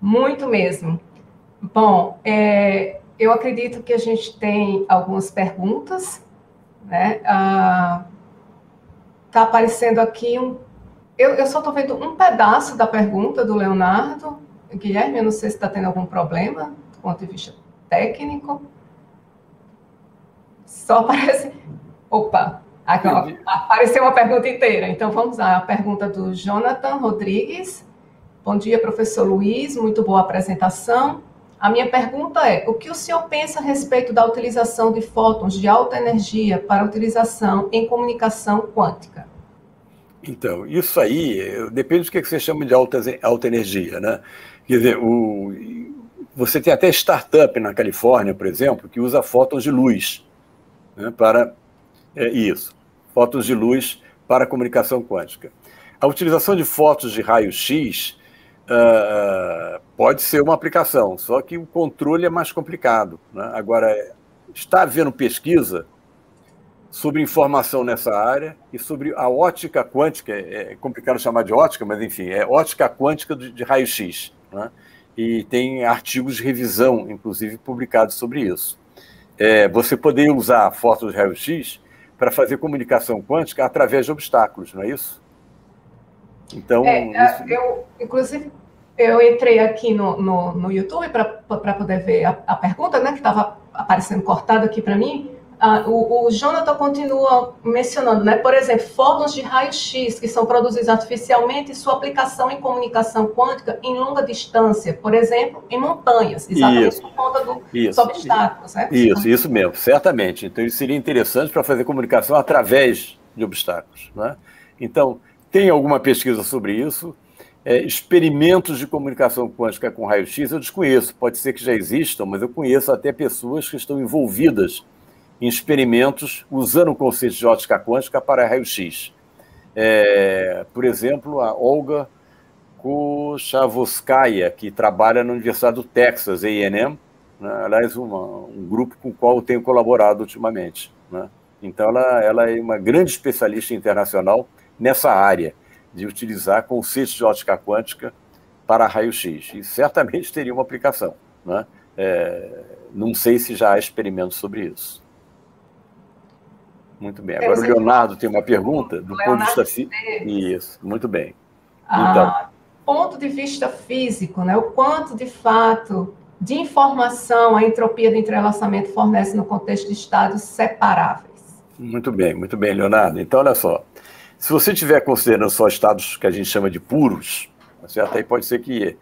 Muito mesmo. Bom, é, eu acredito que a gente tem algumas perguntas. Né? Ah, tá aparecendo aqui um. Eu, eu só estou vendo um pedaço da pergunta do Leonardo, Guilherme, eu não sei se está tendo algum problema do ponto de vista técnico. Só parece. Opa! Aqui, ó, apareceu uma pergunta inteira. Então vamos lá. A pergunta do Jonathan Rodrigues. Bom dia, professor Luiz. Muito boa apresentação. A minha pergunta é: o que o senhor pensa a respeito da utilização de fótons de alta energia para utilização em comunicação quântica? Então, isso aí depende do que você chama de alta, alta energia, né? Quer dizer, o, você tem até startup na Califórnia, por exemplo, que usa fótons de luz né, para é, isso, fótons de luz para comunicação quântica. A utilização de fotos de raio-x uh, pode ser uma aplicação, só que o controle é mais complicado. Né? Agora, está havendo pesquisa sobre informação nessa área e sobre a ótica quântica, é, é complicado chamar de ótica, mas enfim, é ótica quântica de, de raio-x né? E tem artigos de revisão, inclusive, publicados sobre isso. É, você poderia usar fotos de raio-x para fazer comunicação quântica através de obstáculos, não é isso? Então. É, isso... É, eu, inclusive, eu entrei aqui no, no, no YouTube para poder ver a, a pergunta, né, que estava aparecendo cortada aqui para mim ah, o, o Jonathan continua mencionando, né? Por exemplo, fóruns de raio-x que são produzidos artificialmente e sua aplicação em comunicação quântica em longa distância, por exemplo, em montanhas, exatamente isso. por conta do isso. obstáculo, certo? Né? Isso, isso mesmo, certamente. Então, isso seria interessante para fazer comunicação através de obstáculos, né? Então, tem alguma pesquisa sobre isso? É, experimentos de comunicação quântica com raio-x eu desconheço, pode ser que já existam, mas eu conheço até pessoas que estão envolvidas em experimentos usando o conceito de ótica quântica para raio-x. É, por exemplo, a Olga Kuchavoskaya, que trabalha na Universidade do Texas, A&M, né? aliás, uma, um grupo com o qual eu tenho colaborado ultimamente. Né? Então, ela, ela é uma grande especialista internacional nessa área de utilizar conceitos de ótica quântica para raio-x, e certamente teria uma aplicação. Né? É, não sei se já há experimentos sobre isso. Muito bem. É, Agora o Leonardo tem uma pergunta do Leonardo ponto de vista físico. Isso, muito bem. Ah, então. Ah, ponto de vista físico, né? O quanto de fato de informação a entropia do entrelaçamento fornece no contexto de estados separáveis. Muito bem, muito bem, Leonardo. Então, olha só. Se você estiver considerando só estados que a gente chama de puros, até tá aí pode ser que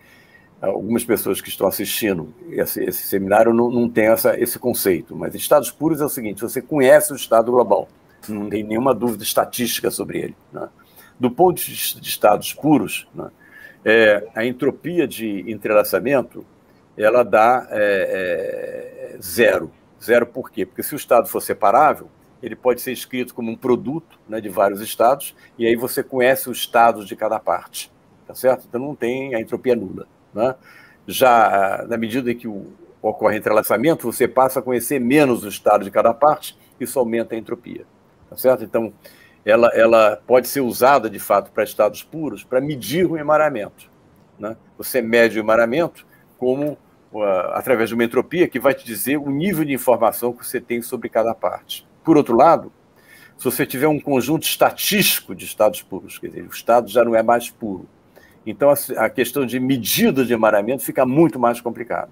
algumas pessoas que estão assistindo esse, esse seminário não, não têm essa, esse conceito, mas estados puros é o seguinte: você conhece o estado global, não tem nenhuma dúvida estatística sobre ele. Né? Do ponto de vista de estados puros, né, é, a entropia de entrelaçamento ela dá é, é, zero. Zero por quê? Porque se o estado for separável, ele pode ser escrito como um produto né, de vários estados, e aí você conhece o estado de cada parte. Tá certo? Então não tem a entropia é nula. Né? Já ah, na medida em que ocorre entrelaçamento, você passa a conhecer menos o estado de cada parte, isso aumenta a entropia. Tá certo? Então, ela, ela pode ser usada, de fato, para estados puros, para medir o emaramento. Né? Você mede o emaramento como uh, através de uma entropia que vai te dizer o nível de informação que você tem sobre cada parte. Por outro lado, se você tiver um conjunto estatístico de estados puros, quer dizer, o estado já não é mais puro, então, a, questão de medida de emaranhamento fica muito mais complicada.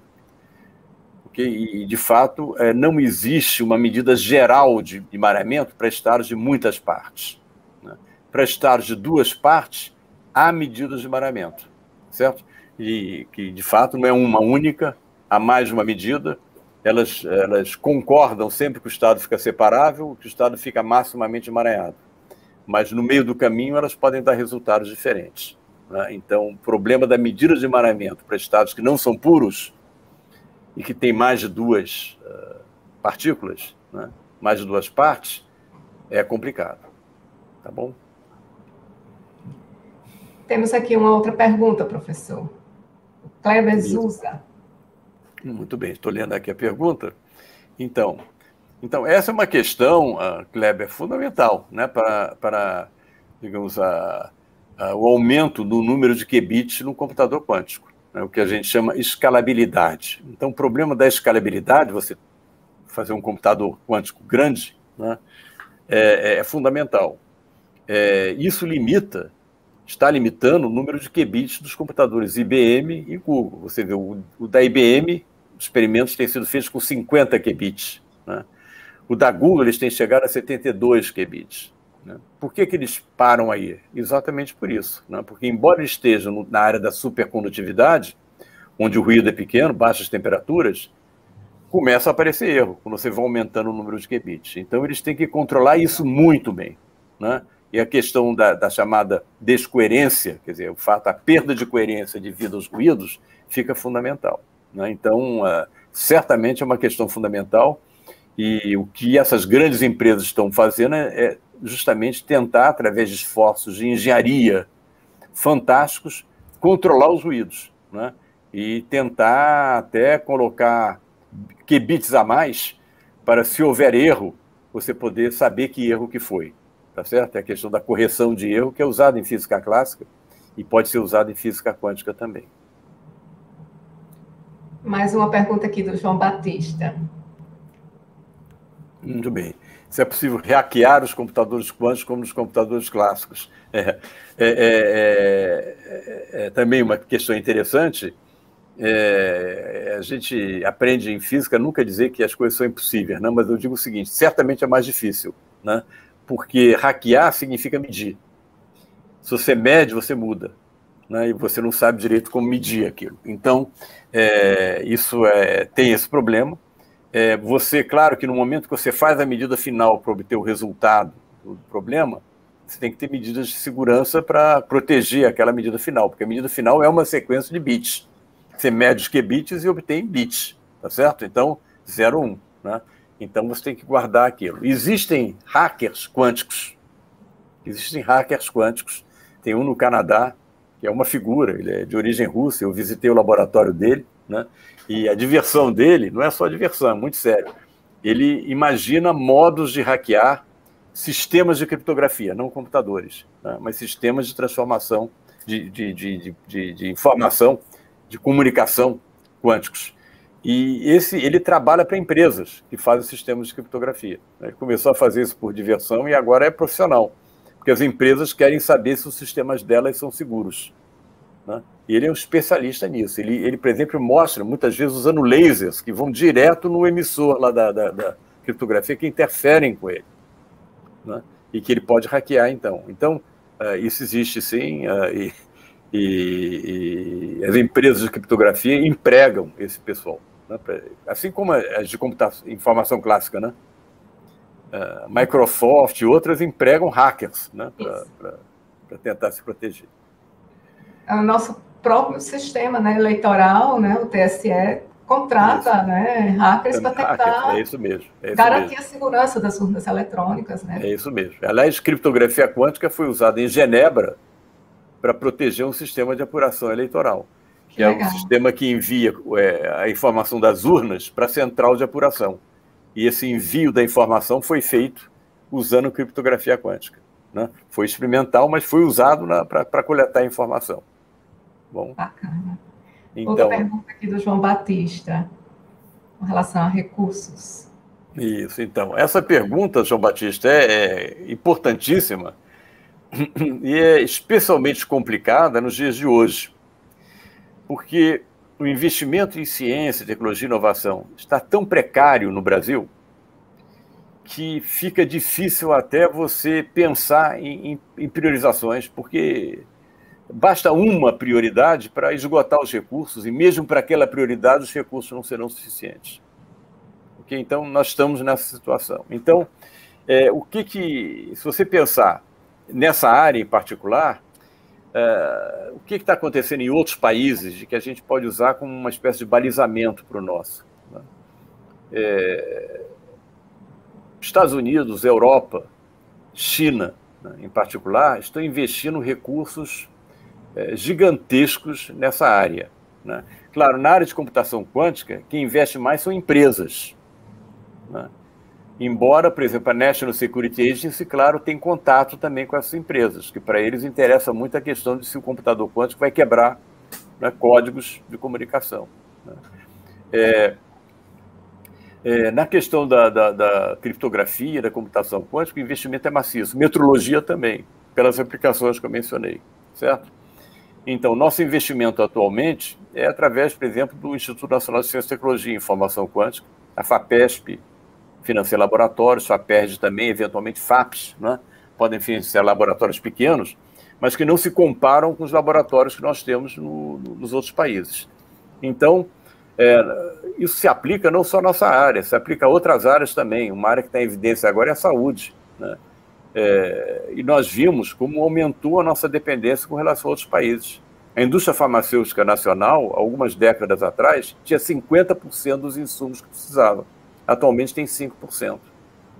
E, de fato, é, não existe uma medida geral de emaranhamento para estados de muitas partes. Né? Para estados de duas partes, há medidas de emaranhamento, certo? E que, de fato, não é uma única, há mais uma medida. Elas, elas concordam sempre que o Estado fica separável, que o Estado fica maximamente emaranhado. Mas, no meio do caminho, elas podem dar resultados diferentes. Né? Então, o problema da medida de maramento para estados que não são puros e que tem mais de duas uh, partículas, né? mais de duas partes, é complicado. Tá bom? Temos aqui uma outra pergunta, professor. Kleber Zusa. Muito bem, estou lendo aqui a pergunta. Então, então essa é uma questão, uh, Kleber, fundamental né, para, para digamos, a, uh, uh, o aumento do número de qubits no computador quântico, né, o que a gente chama escalabilidade. Então, o problema da escalabilidade, você fazer um computador quântico grande, né, é, é, é fundamental. É, isso limita, está limitando o número de qubits dos computadores IBM e Google. Você vê, o, o da IBM, experimentos têm sido feitos com 50 qubits. Né? O da Google, eles têm chegado a 72 qubits. Né? Por que, que eles param aí? Exatamente por isso. Né? Porque, embora estejam na área da supercondutividade, onde o ruído é pequeno, baixas temperaturas, começa a aparecer erro quando você vai aumentando o número de qubits. Então, eles têm que controlar isso muito bem. Né? E a questão da, da, chamada descoerência, quer dizer, o fato, a perda de coerência devido aos ruídos, fica fundamental. Né? Então, uh, certamente é uma questão fundamental. E o que essas grandes empresas estão fazendo é, é justamente tentar, através de esforços de engenharia fantásticos, controlar os ruídos, né? E tentar até colocar qubits a mais para, se houver erro, você poder saber que erro que foi, tá certo? É a questão da correção de erro que é usada em física clássica e pode ser usada em física quântica também. Mais uma pergunta aqui do João Batista. Muito bem se é possível hackear os computadores quânticos como nos computadores clássicos. É, é, é, é, é também uma questão interessante. É, a gente aprende em física nunca dizer que as coisas são impossíveis, não, né? mas eu digo o seguinte: certamente é mais difícil, né? porque hackear significa medir. Se você mede, você muda. Né, e você não sabe direito como medir aquilo. Então, isso tem esse problema. É, você, claro que no momento que você faz a medida final para obter o resultado do problema, você tem que ter medidas de segurança para proteger aquela medida final, porque a medida final é uma sequência de bits. Você mede os qubits e obtém bits, tá certo? Então, 0, 1, um, né? Então, você tem que guardar aquilo. Existem hackers quânticos. Existem hackers quânticos. Tem um no Canadá, que é uma figura, ele é de origem russa, eu visitei o laboratório dele, né? E a diversão dele não é só diversão, é muito sério. Ele imagina modos de hackear sistemas de criptografia, não computadores, né? mas sistemas de transformação de, de, de, de, de informação, de comunicação quânticos. E esse ele trabalha para empresas que fazem sistemas de criptografia. Né? Ele começou a fazer isso por diversão e agora é profissional, porque as empresas querem saber se os sistemas delas são seguros. Né? E ele é um especialista nisso. Ele, ele, por exemplo, mostra, muitas vezes, usando lasers que vão direto no emissor lá da, da, da criptografia, que interferem com ele. Né? E que ele pode hackear, então. Então, uh, isso existe sim, uh, e, e, e, as empresas de criptografia empregam esse pessoal. Né? Assim como as de informação clássica, né? Uh, Microsoft e outras empregam hackers né? para tentar se proteger o nosso próprio sistema né, eleitoral, né, o TSE, contrata isso. né, hackers é para é tentar é isso mesmo, é isso garantir mesmo. a segurança das urnas eletrônicas. Né? É isso mesmo. Aliás, criptografia quântica foi usada em Genebra para proteger um sistema de apuração eleitoral, que, é um sistema que envia é, a informação das urnas para a central de apuração. E esse envio da informação foi feito usando criptografia quântica. Né? Foi experimental, mas foi usado para coletar informação bom? Bacana. Então, Outra pergunta aqui do João Batista, com relação a recursos. Isso, então. Essa pergunta, João Batista, é, é importantíssima e é especialmente complicada nos dias de hoje, porque o investimento em ciência, tecnologia e inovação está tão precário no Brasil que fica difícil até você pensar em, em, em priorizações, porque Basta uma prioridade para esgotar os recursos, e mesmo para aquela prioridade, os recursos não serão suficientes. Okay? Então, nós estamos nessa situação. Então, é, o que, que, se você pensar nessa área em particular, é, o que está acontecendo em outros países de que a gente pode usar como uma espécie de balizamento para o nosso? Né? É, Estados Unidos, Europa, China, né, em particular, estão investindo recursos é, gigantescos nessa área. Né? Claro, na área de computação quântica, quem investe mais são empresas. Né? Embora, por exemplo, a National Security Agency, claro, tem contato também com essas empresas, que para eles interessa muito a questão de se o computador quântico vai quebrar né, códigos de comunicação. Né? É, é, na questão da, da, da criptografia, da computação quântica, o investimento é maciço. Metrologia também, pelas aplicações que eu mencionei, certo? Então, nosso investimento atualmente é através, por exemplo, do Instituto Nacional de Ciência, e Tecnologia e Informação Quântica, a FAPESP, financia laboratórios, FAPERD também, eventualmente FAPs, né? podem financiar laboratórios pequenos, mas que não se comparam com os laboratórios que nós temos no, nos outros países. Então, é, isso se aplica não só à nossa área, se aplica a outras áreas também. Uma área que está em evidência agora é a saúde. Né? É, e nós vimos como aumentou a nossa dependência com relação a outros países. A indústria farmacêutica nacional, algumas décadas atrás, tinha 50% dos insumos que precisava. Atualmente tem 5%.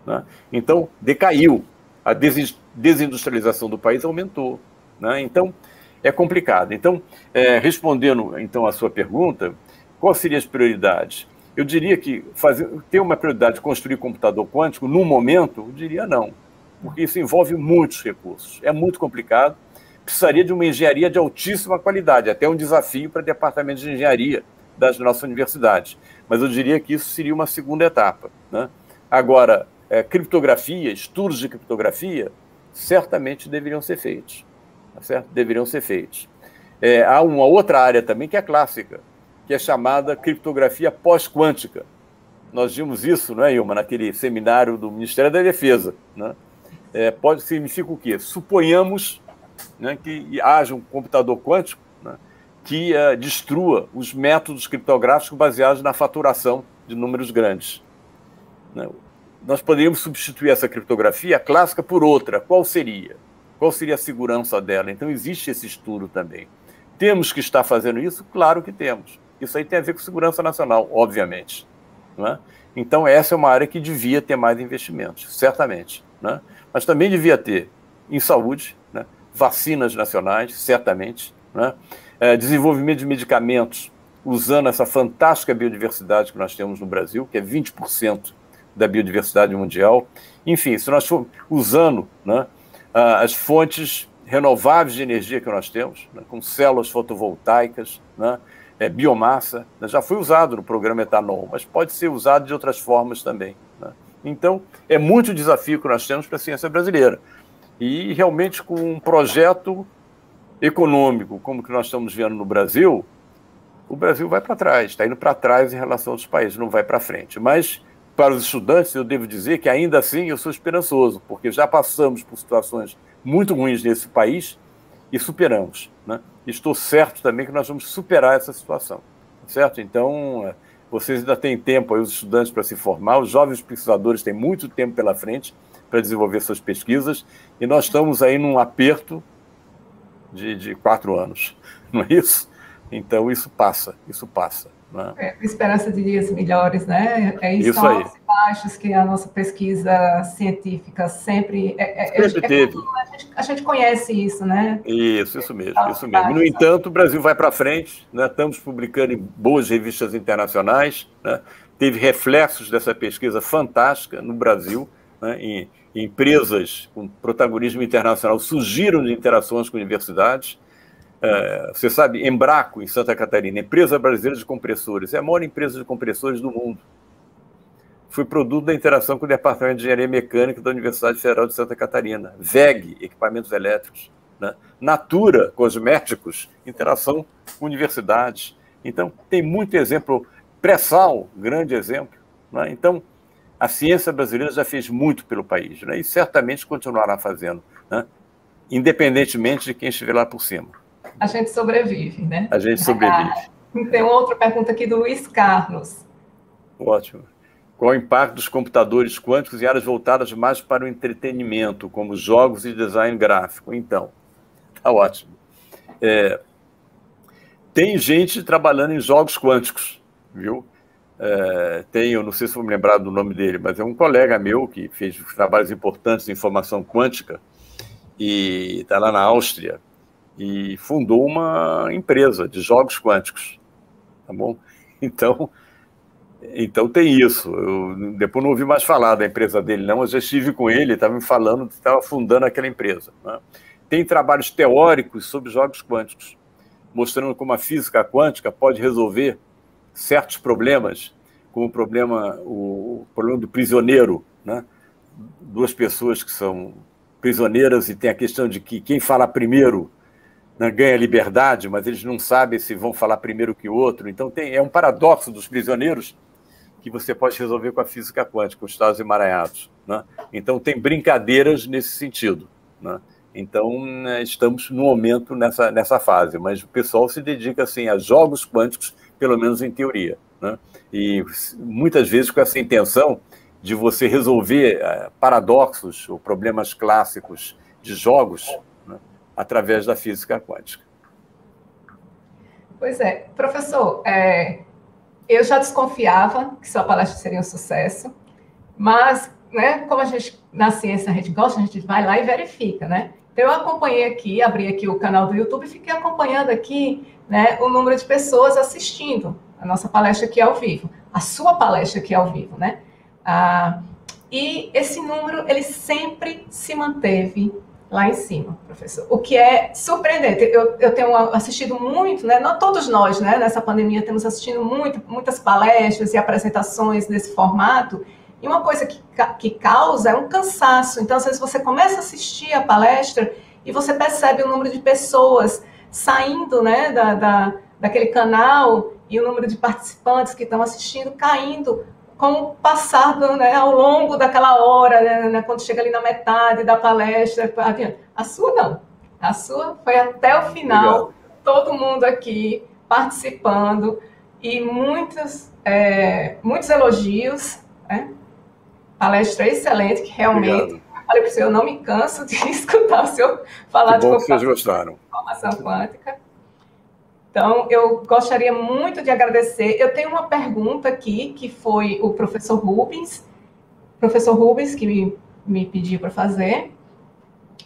Né? Então, decaiu. A desindustrialização do país aumentou. Né? Então, é complicado. Então, é, respondendo então à sua pergunta, quais seriam as prioridades? Eu diria que fazer, ter uma prioridade de construir computador quântico, no momento, eu diria não porque isso envolve muitos recursos, é muito complicado, precisaria de uma engenharia de altíssima qualidade, até um desafio para departamentos de engenharia das nossas universidades. Mas eu diria que isso seria uma segunda etapa. Né? Agora, é, criptografia, estudos de criptografia, certamente deveriam ser feitos. Tá certo? Deveriam ser feitos. É, há uma outra área também que é clássica, que é chamada criptografia pós-quântica. Nós vimos isso, não é, Ilma, naquele seminário do Ministério da Defesa. Né? é, pode significa o quê? Suponhamos né, que haja um computador quântico né, que uh, destrua os métodos criptográficos baseados na faturação de números grandes. Né? Nós poderíamos substituir essa criptografia clássica por outra. Qual seria? Qual seria a segurança dela? Então existe esse estudo também. Temos que estar fazendo isso? Claro que temos. Isso aí tem a ver com segurança nacional, obviamente. É? Então, essa é uma área que devia ter mais investimentos, certamente. Né? mas também devia ter em saúde, né, vacinas nacionais, certamente, né, é, desenvolvimento de medicamentos, usando essa fantástica biodiversidade que nós temos no Brasil, que é 20% da biodiversidade mundial. Enfim, se nós formos usando né, as fontes renováveis de energia que nós temos, né, com células fotovoltaicas, né, é, biomassa, né, já foi usado no programa etanol, mas pode ser usado de outras formas também. Então, é muito o desafio que nós temos para a ciência brasileira. E realmente, com um projeto econômico como que nós estamos vendo no Brasil, o Brasil vai para trás, está indo para trás em relação aos países, não vai para frente. Mas, para os estudantes, eu devo dizer que ainda assim eu sou esperançoso, porque já passamos por situações muito ruins nesse país e superamos. Né? Estou certo também que nós vamos superar essa situação. Tá certo? Então, é, vocês ainda têm tempo, aí, os estudantes, para se formar, os jovens pesquisadores têm muito tempo pela frente para desenvolver suas pesquisas, e nós estamos aí num aperto de, de quatro anos, não é isso? Então, isso passa, isso passa. Né? É, esperança de dias melhores, né? É isso, isso aí. baixos que a nossa pesquisa científica sempre. É, é, é, é A gente, a, gente, conhece isso, né? Isso, isso mesmo, isso mesmo. No entanto, o Brasil vai para frente, né? estamos publicando em boas revistas internacionais, né? teve reflexos dessa pesquisa fantástica no Brasil, né? em, empresas com protagonismo internacional surgiram de interações com universidades. É, você sabe, Embraco, em Santa Catarina, empresa brasileira de compressores, é a maior empresa de compressores do mundo. Foi produto da interação com o Departamento de Engenharia Mecânica da Universidade Federal de Santa Catarina. VEG, equipamentos elétricos. Né? Natura, cosméticos, interação com universidades. Então, tem muito exemplo. Pré-sal, grande exemplo. Né? Então, a ciência brasileira já fez muito pelo país né? e certamente continuará fazendo, né? independentemente de quem estiver lá por cima a gente sobrevive, né? A gente sobrevive. Ah, tem outra pergunta aqui do Luiz Carlos. Ótimo. Qual o impacto dos computadores quânticos em áreas voltadas mais para o entretenimento, como jogos e design gráfico? Então, tá ótimo. É, tem gente trabalhando em jogos quânticos, viu? É, tem, eu não sei se vou me lembrar do nome dele, mas é um colega meu que fez trabalhos importantes em informação quântica e está lá na Áustria e fundou uma empresa de jogos quânticos, tá bom? Então, então tem isso. Eu depois não ouvi mais falar da empresa dele, não. Eu já estive com ele, estava me falando que estava fundando aquela empresa. Né? Tem trabalhos teóricos sobre jogos quânticos, mostrando como a física quântica pode resolver certos problemas, como o problema, o problema do prisioneiro, né? duas pessoas que são prisioneiras e tem a questão de que quem fala primeiro né, ganha liberdade, mas eles não sabem se vão falar primeiro que o outro. Então tem, é um paradoxo dos prisioneiros que você pode resolver com a física quântica, os estados emaranhados. Né? Então tem brincadeiras nesse sentido. Né? Então é, estamos no momento nessa, nessa fase, mas o pessoal se dedica assim a jogos quânticos, pelo menos em teoria, né? e muitas vezes com essa intenção de você resolver é, paradoxos ou problemas clássicos de jogos através da física quântica. Pois é. Professor, é, eu já desconfiava que sua palestra seria um sucesso, mas, né, como a gente, na ciência, a gente gosta, a gente vai lá e verifica, né? Então, eu acompanhei aqui, abri aqui o canal do YouTube e fiquei acompanhando aqui né, o número de pessoas assistindo a nossa palestra aqui ao vivo, a sua palestra aqui ao vivo, né? Ah, e esse número, ele sempre se manteve lá em cima, professor. O que é surpreendente. Eu, eu tenho assistido muito, né? Não todos nós, né? Nessa pandemia temos assistido muito, muitas palestras e apresentações nesse formato. E uma coisa que, que causa é um cansaço. Então, às vezes você começa a assistir a palestra e você percebe o número de pessoas saindo, né? Da, da daquele canal e o número de participantes que estão assistindo caindo com o passar do, né, ao longo daquela hora, né, né, quando chega ali na metade da palestra, a sua não, a sua foi até o final, Legal. todo mundo aqui participando e muitos, é, muitos elogios, né? palestra excelente, que realmente, falei para senhor, eu não me canso de escutar o senhor falar que de bom que vocês gostaram. informação quântica. Então, eu gostaria muito de agradecer. Eu tenho uma pergunta aqui, que foi o professor Rubens, professor Rubens, que me, me pediu para fazer.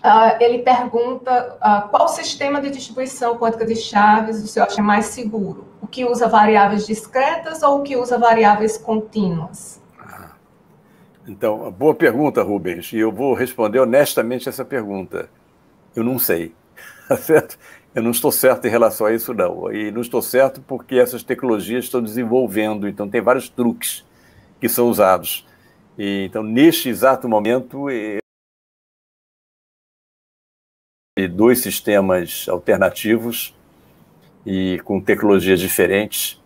Uh, ele pergunta uh, qual sistema de distribuição quântica de chaves o senhor acha mais seguro? O que usa variáveis discretas ou o que usa variáveis contínuas? Ah, então, boa pergunta, Rubens, e eu vou responder honestamente essa pergunta. Eu não sei, tá certo? Eu não estou certo em relação a isso, não. E não estou certo porque essas tecnologias estão desenvolvendo, então tem vários truques que são usados. E, então, neste exato momento, e, dois sistemas alternativos e com tecnologias diferentes.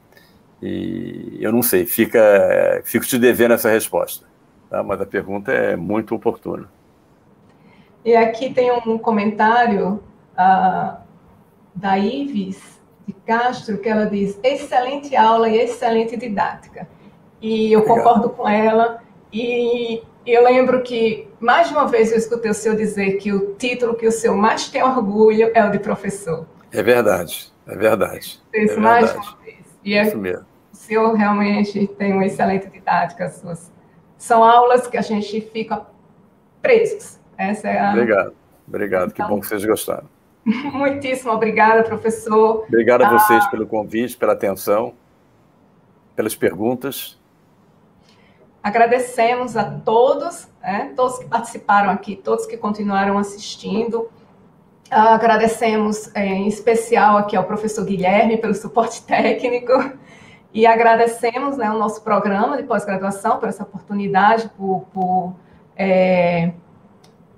E eu não sei, fica, fico te devendo essa resposta. Tá? Mas a pergunta é muito oportuna. E aqui tem um comentário. Uh da Ives de Castro, que ela diz: excelente aula e excelente didática. E eu concordo com ela. E eu lembro que, mais uma vez, eu escutei o senhor dizer que o título que o senhor mais tem orgulho é o de professor. É verdade, é verdade. Isso, é mais de uma vez. E é, Isso mesmo. O senhor realmente tem uma excelente didática. Suas. São aulas que a gente fica presos. Essa é a... Obrigado, obrigado. que bom que vocês gostaram. Muitíssimo obrigada, professor. Obrigado a ah. vocês ah, pelo convite, pela atenção, pelas perguntas. Agradecemos a todos, né, todos que participaram aqui, todos que continuaram assistindo. Ah, agradecemos eh, em especial aqui ao professor Guilherme pelo suporte técnico e agradecemos né, o nosso programa de pós-graduação por essa oportunidade, por, por é,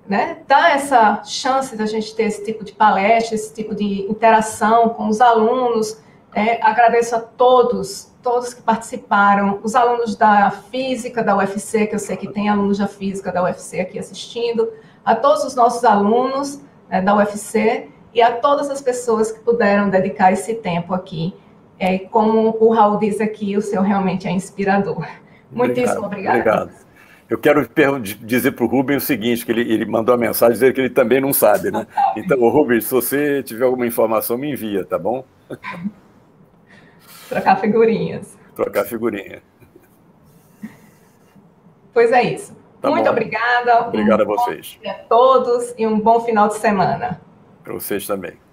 né, dá essa chance da gente ter esse tipo de palestra, esse tipo de interação com os alunos. Né? agradeço a todos, todos que participaram, os alunos da física da UFC, que eu sei que tem alunos da física da UFC aqui assistindo, a todos os nossos alunos né, da UFC e a todas as pessoas que puderam dedicar esse tempo aqui. É, como o Raul diz aqui, o seu realmente é inspirador. Obrigado, Muitíssimo obrigado. Obrigado. Eu quero dizer para o Rubens o seguinte, que ele, ele mandou a mensagem dizendo que ele também não sabe, né? Então, Rubens, se você tiver alguma informação, me envia, tá bom? Trocar figurinhas. Trocar figurinha. Pois é isso. Tá Muito bom. obrigada. Obrigado um a vocês. a todos e um bom final de semana. Para vocês também.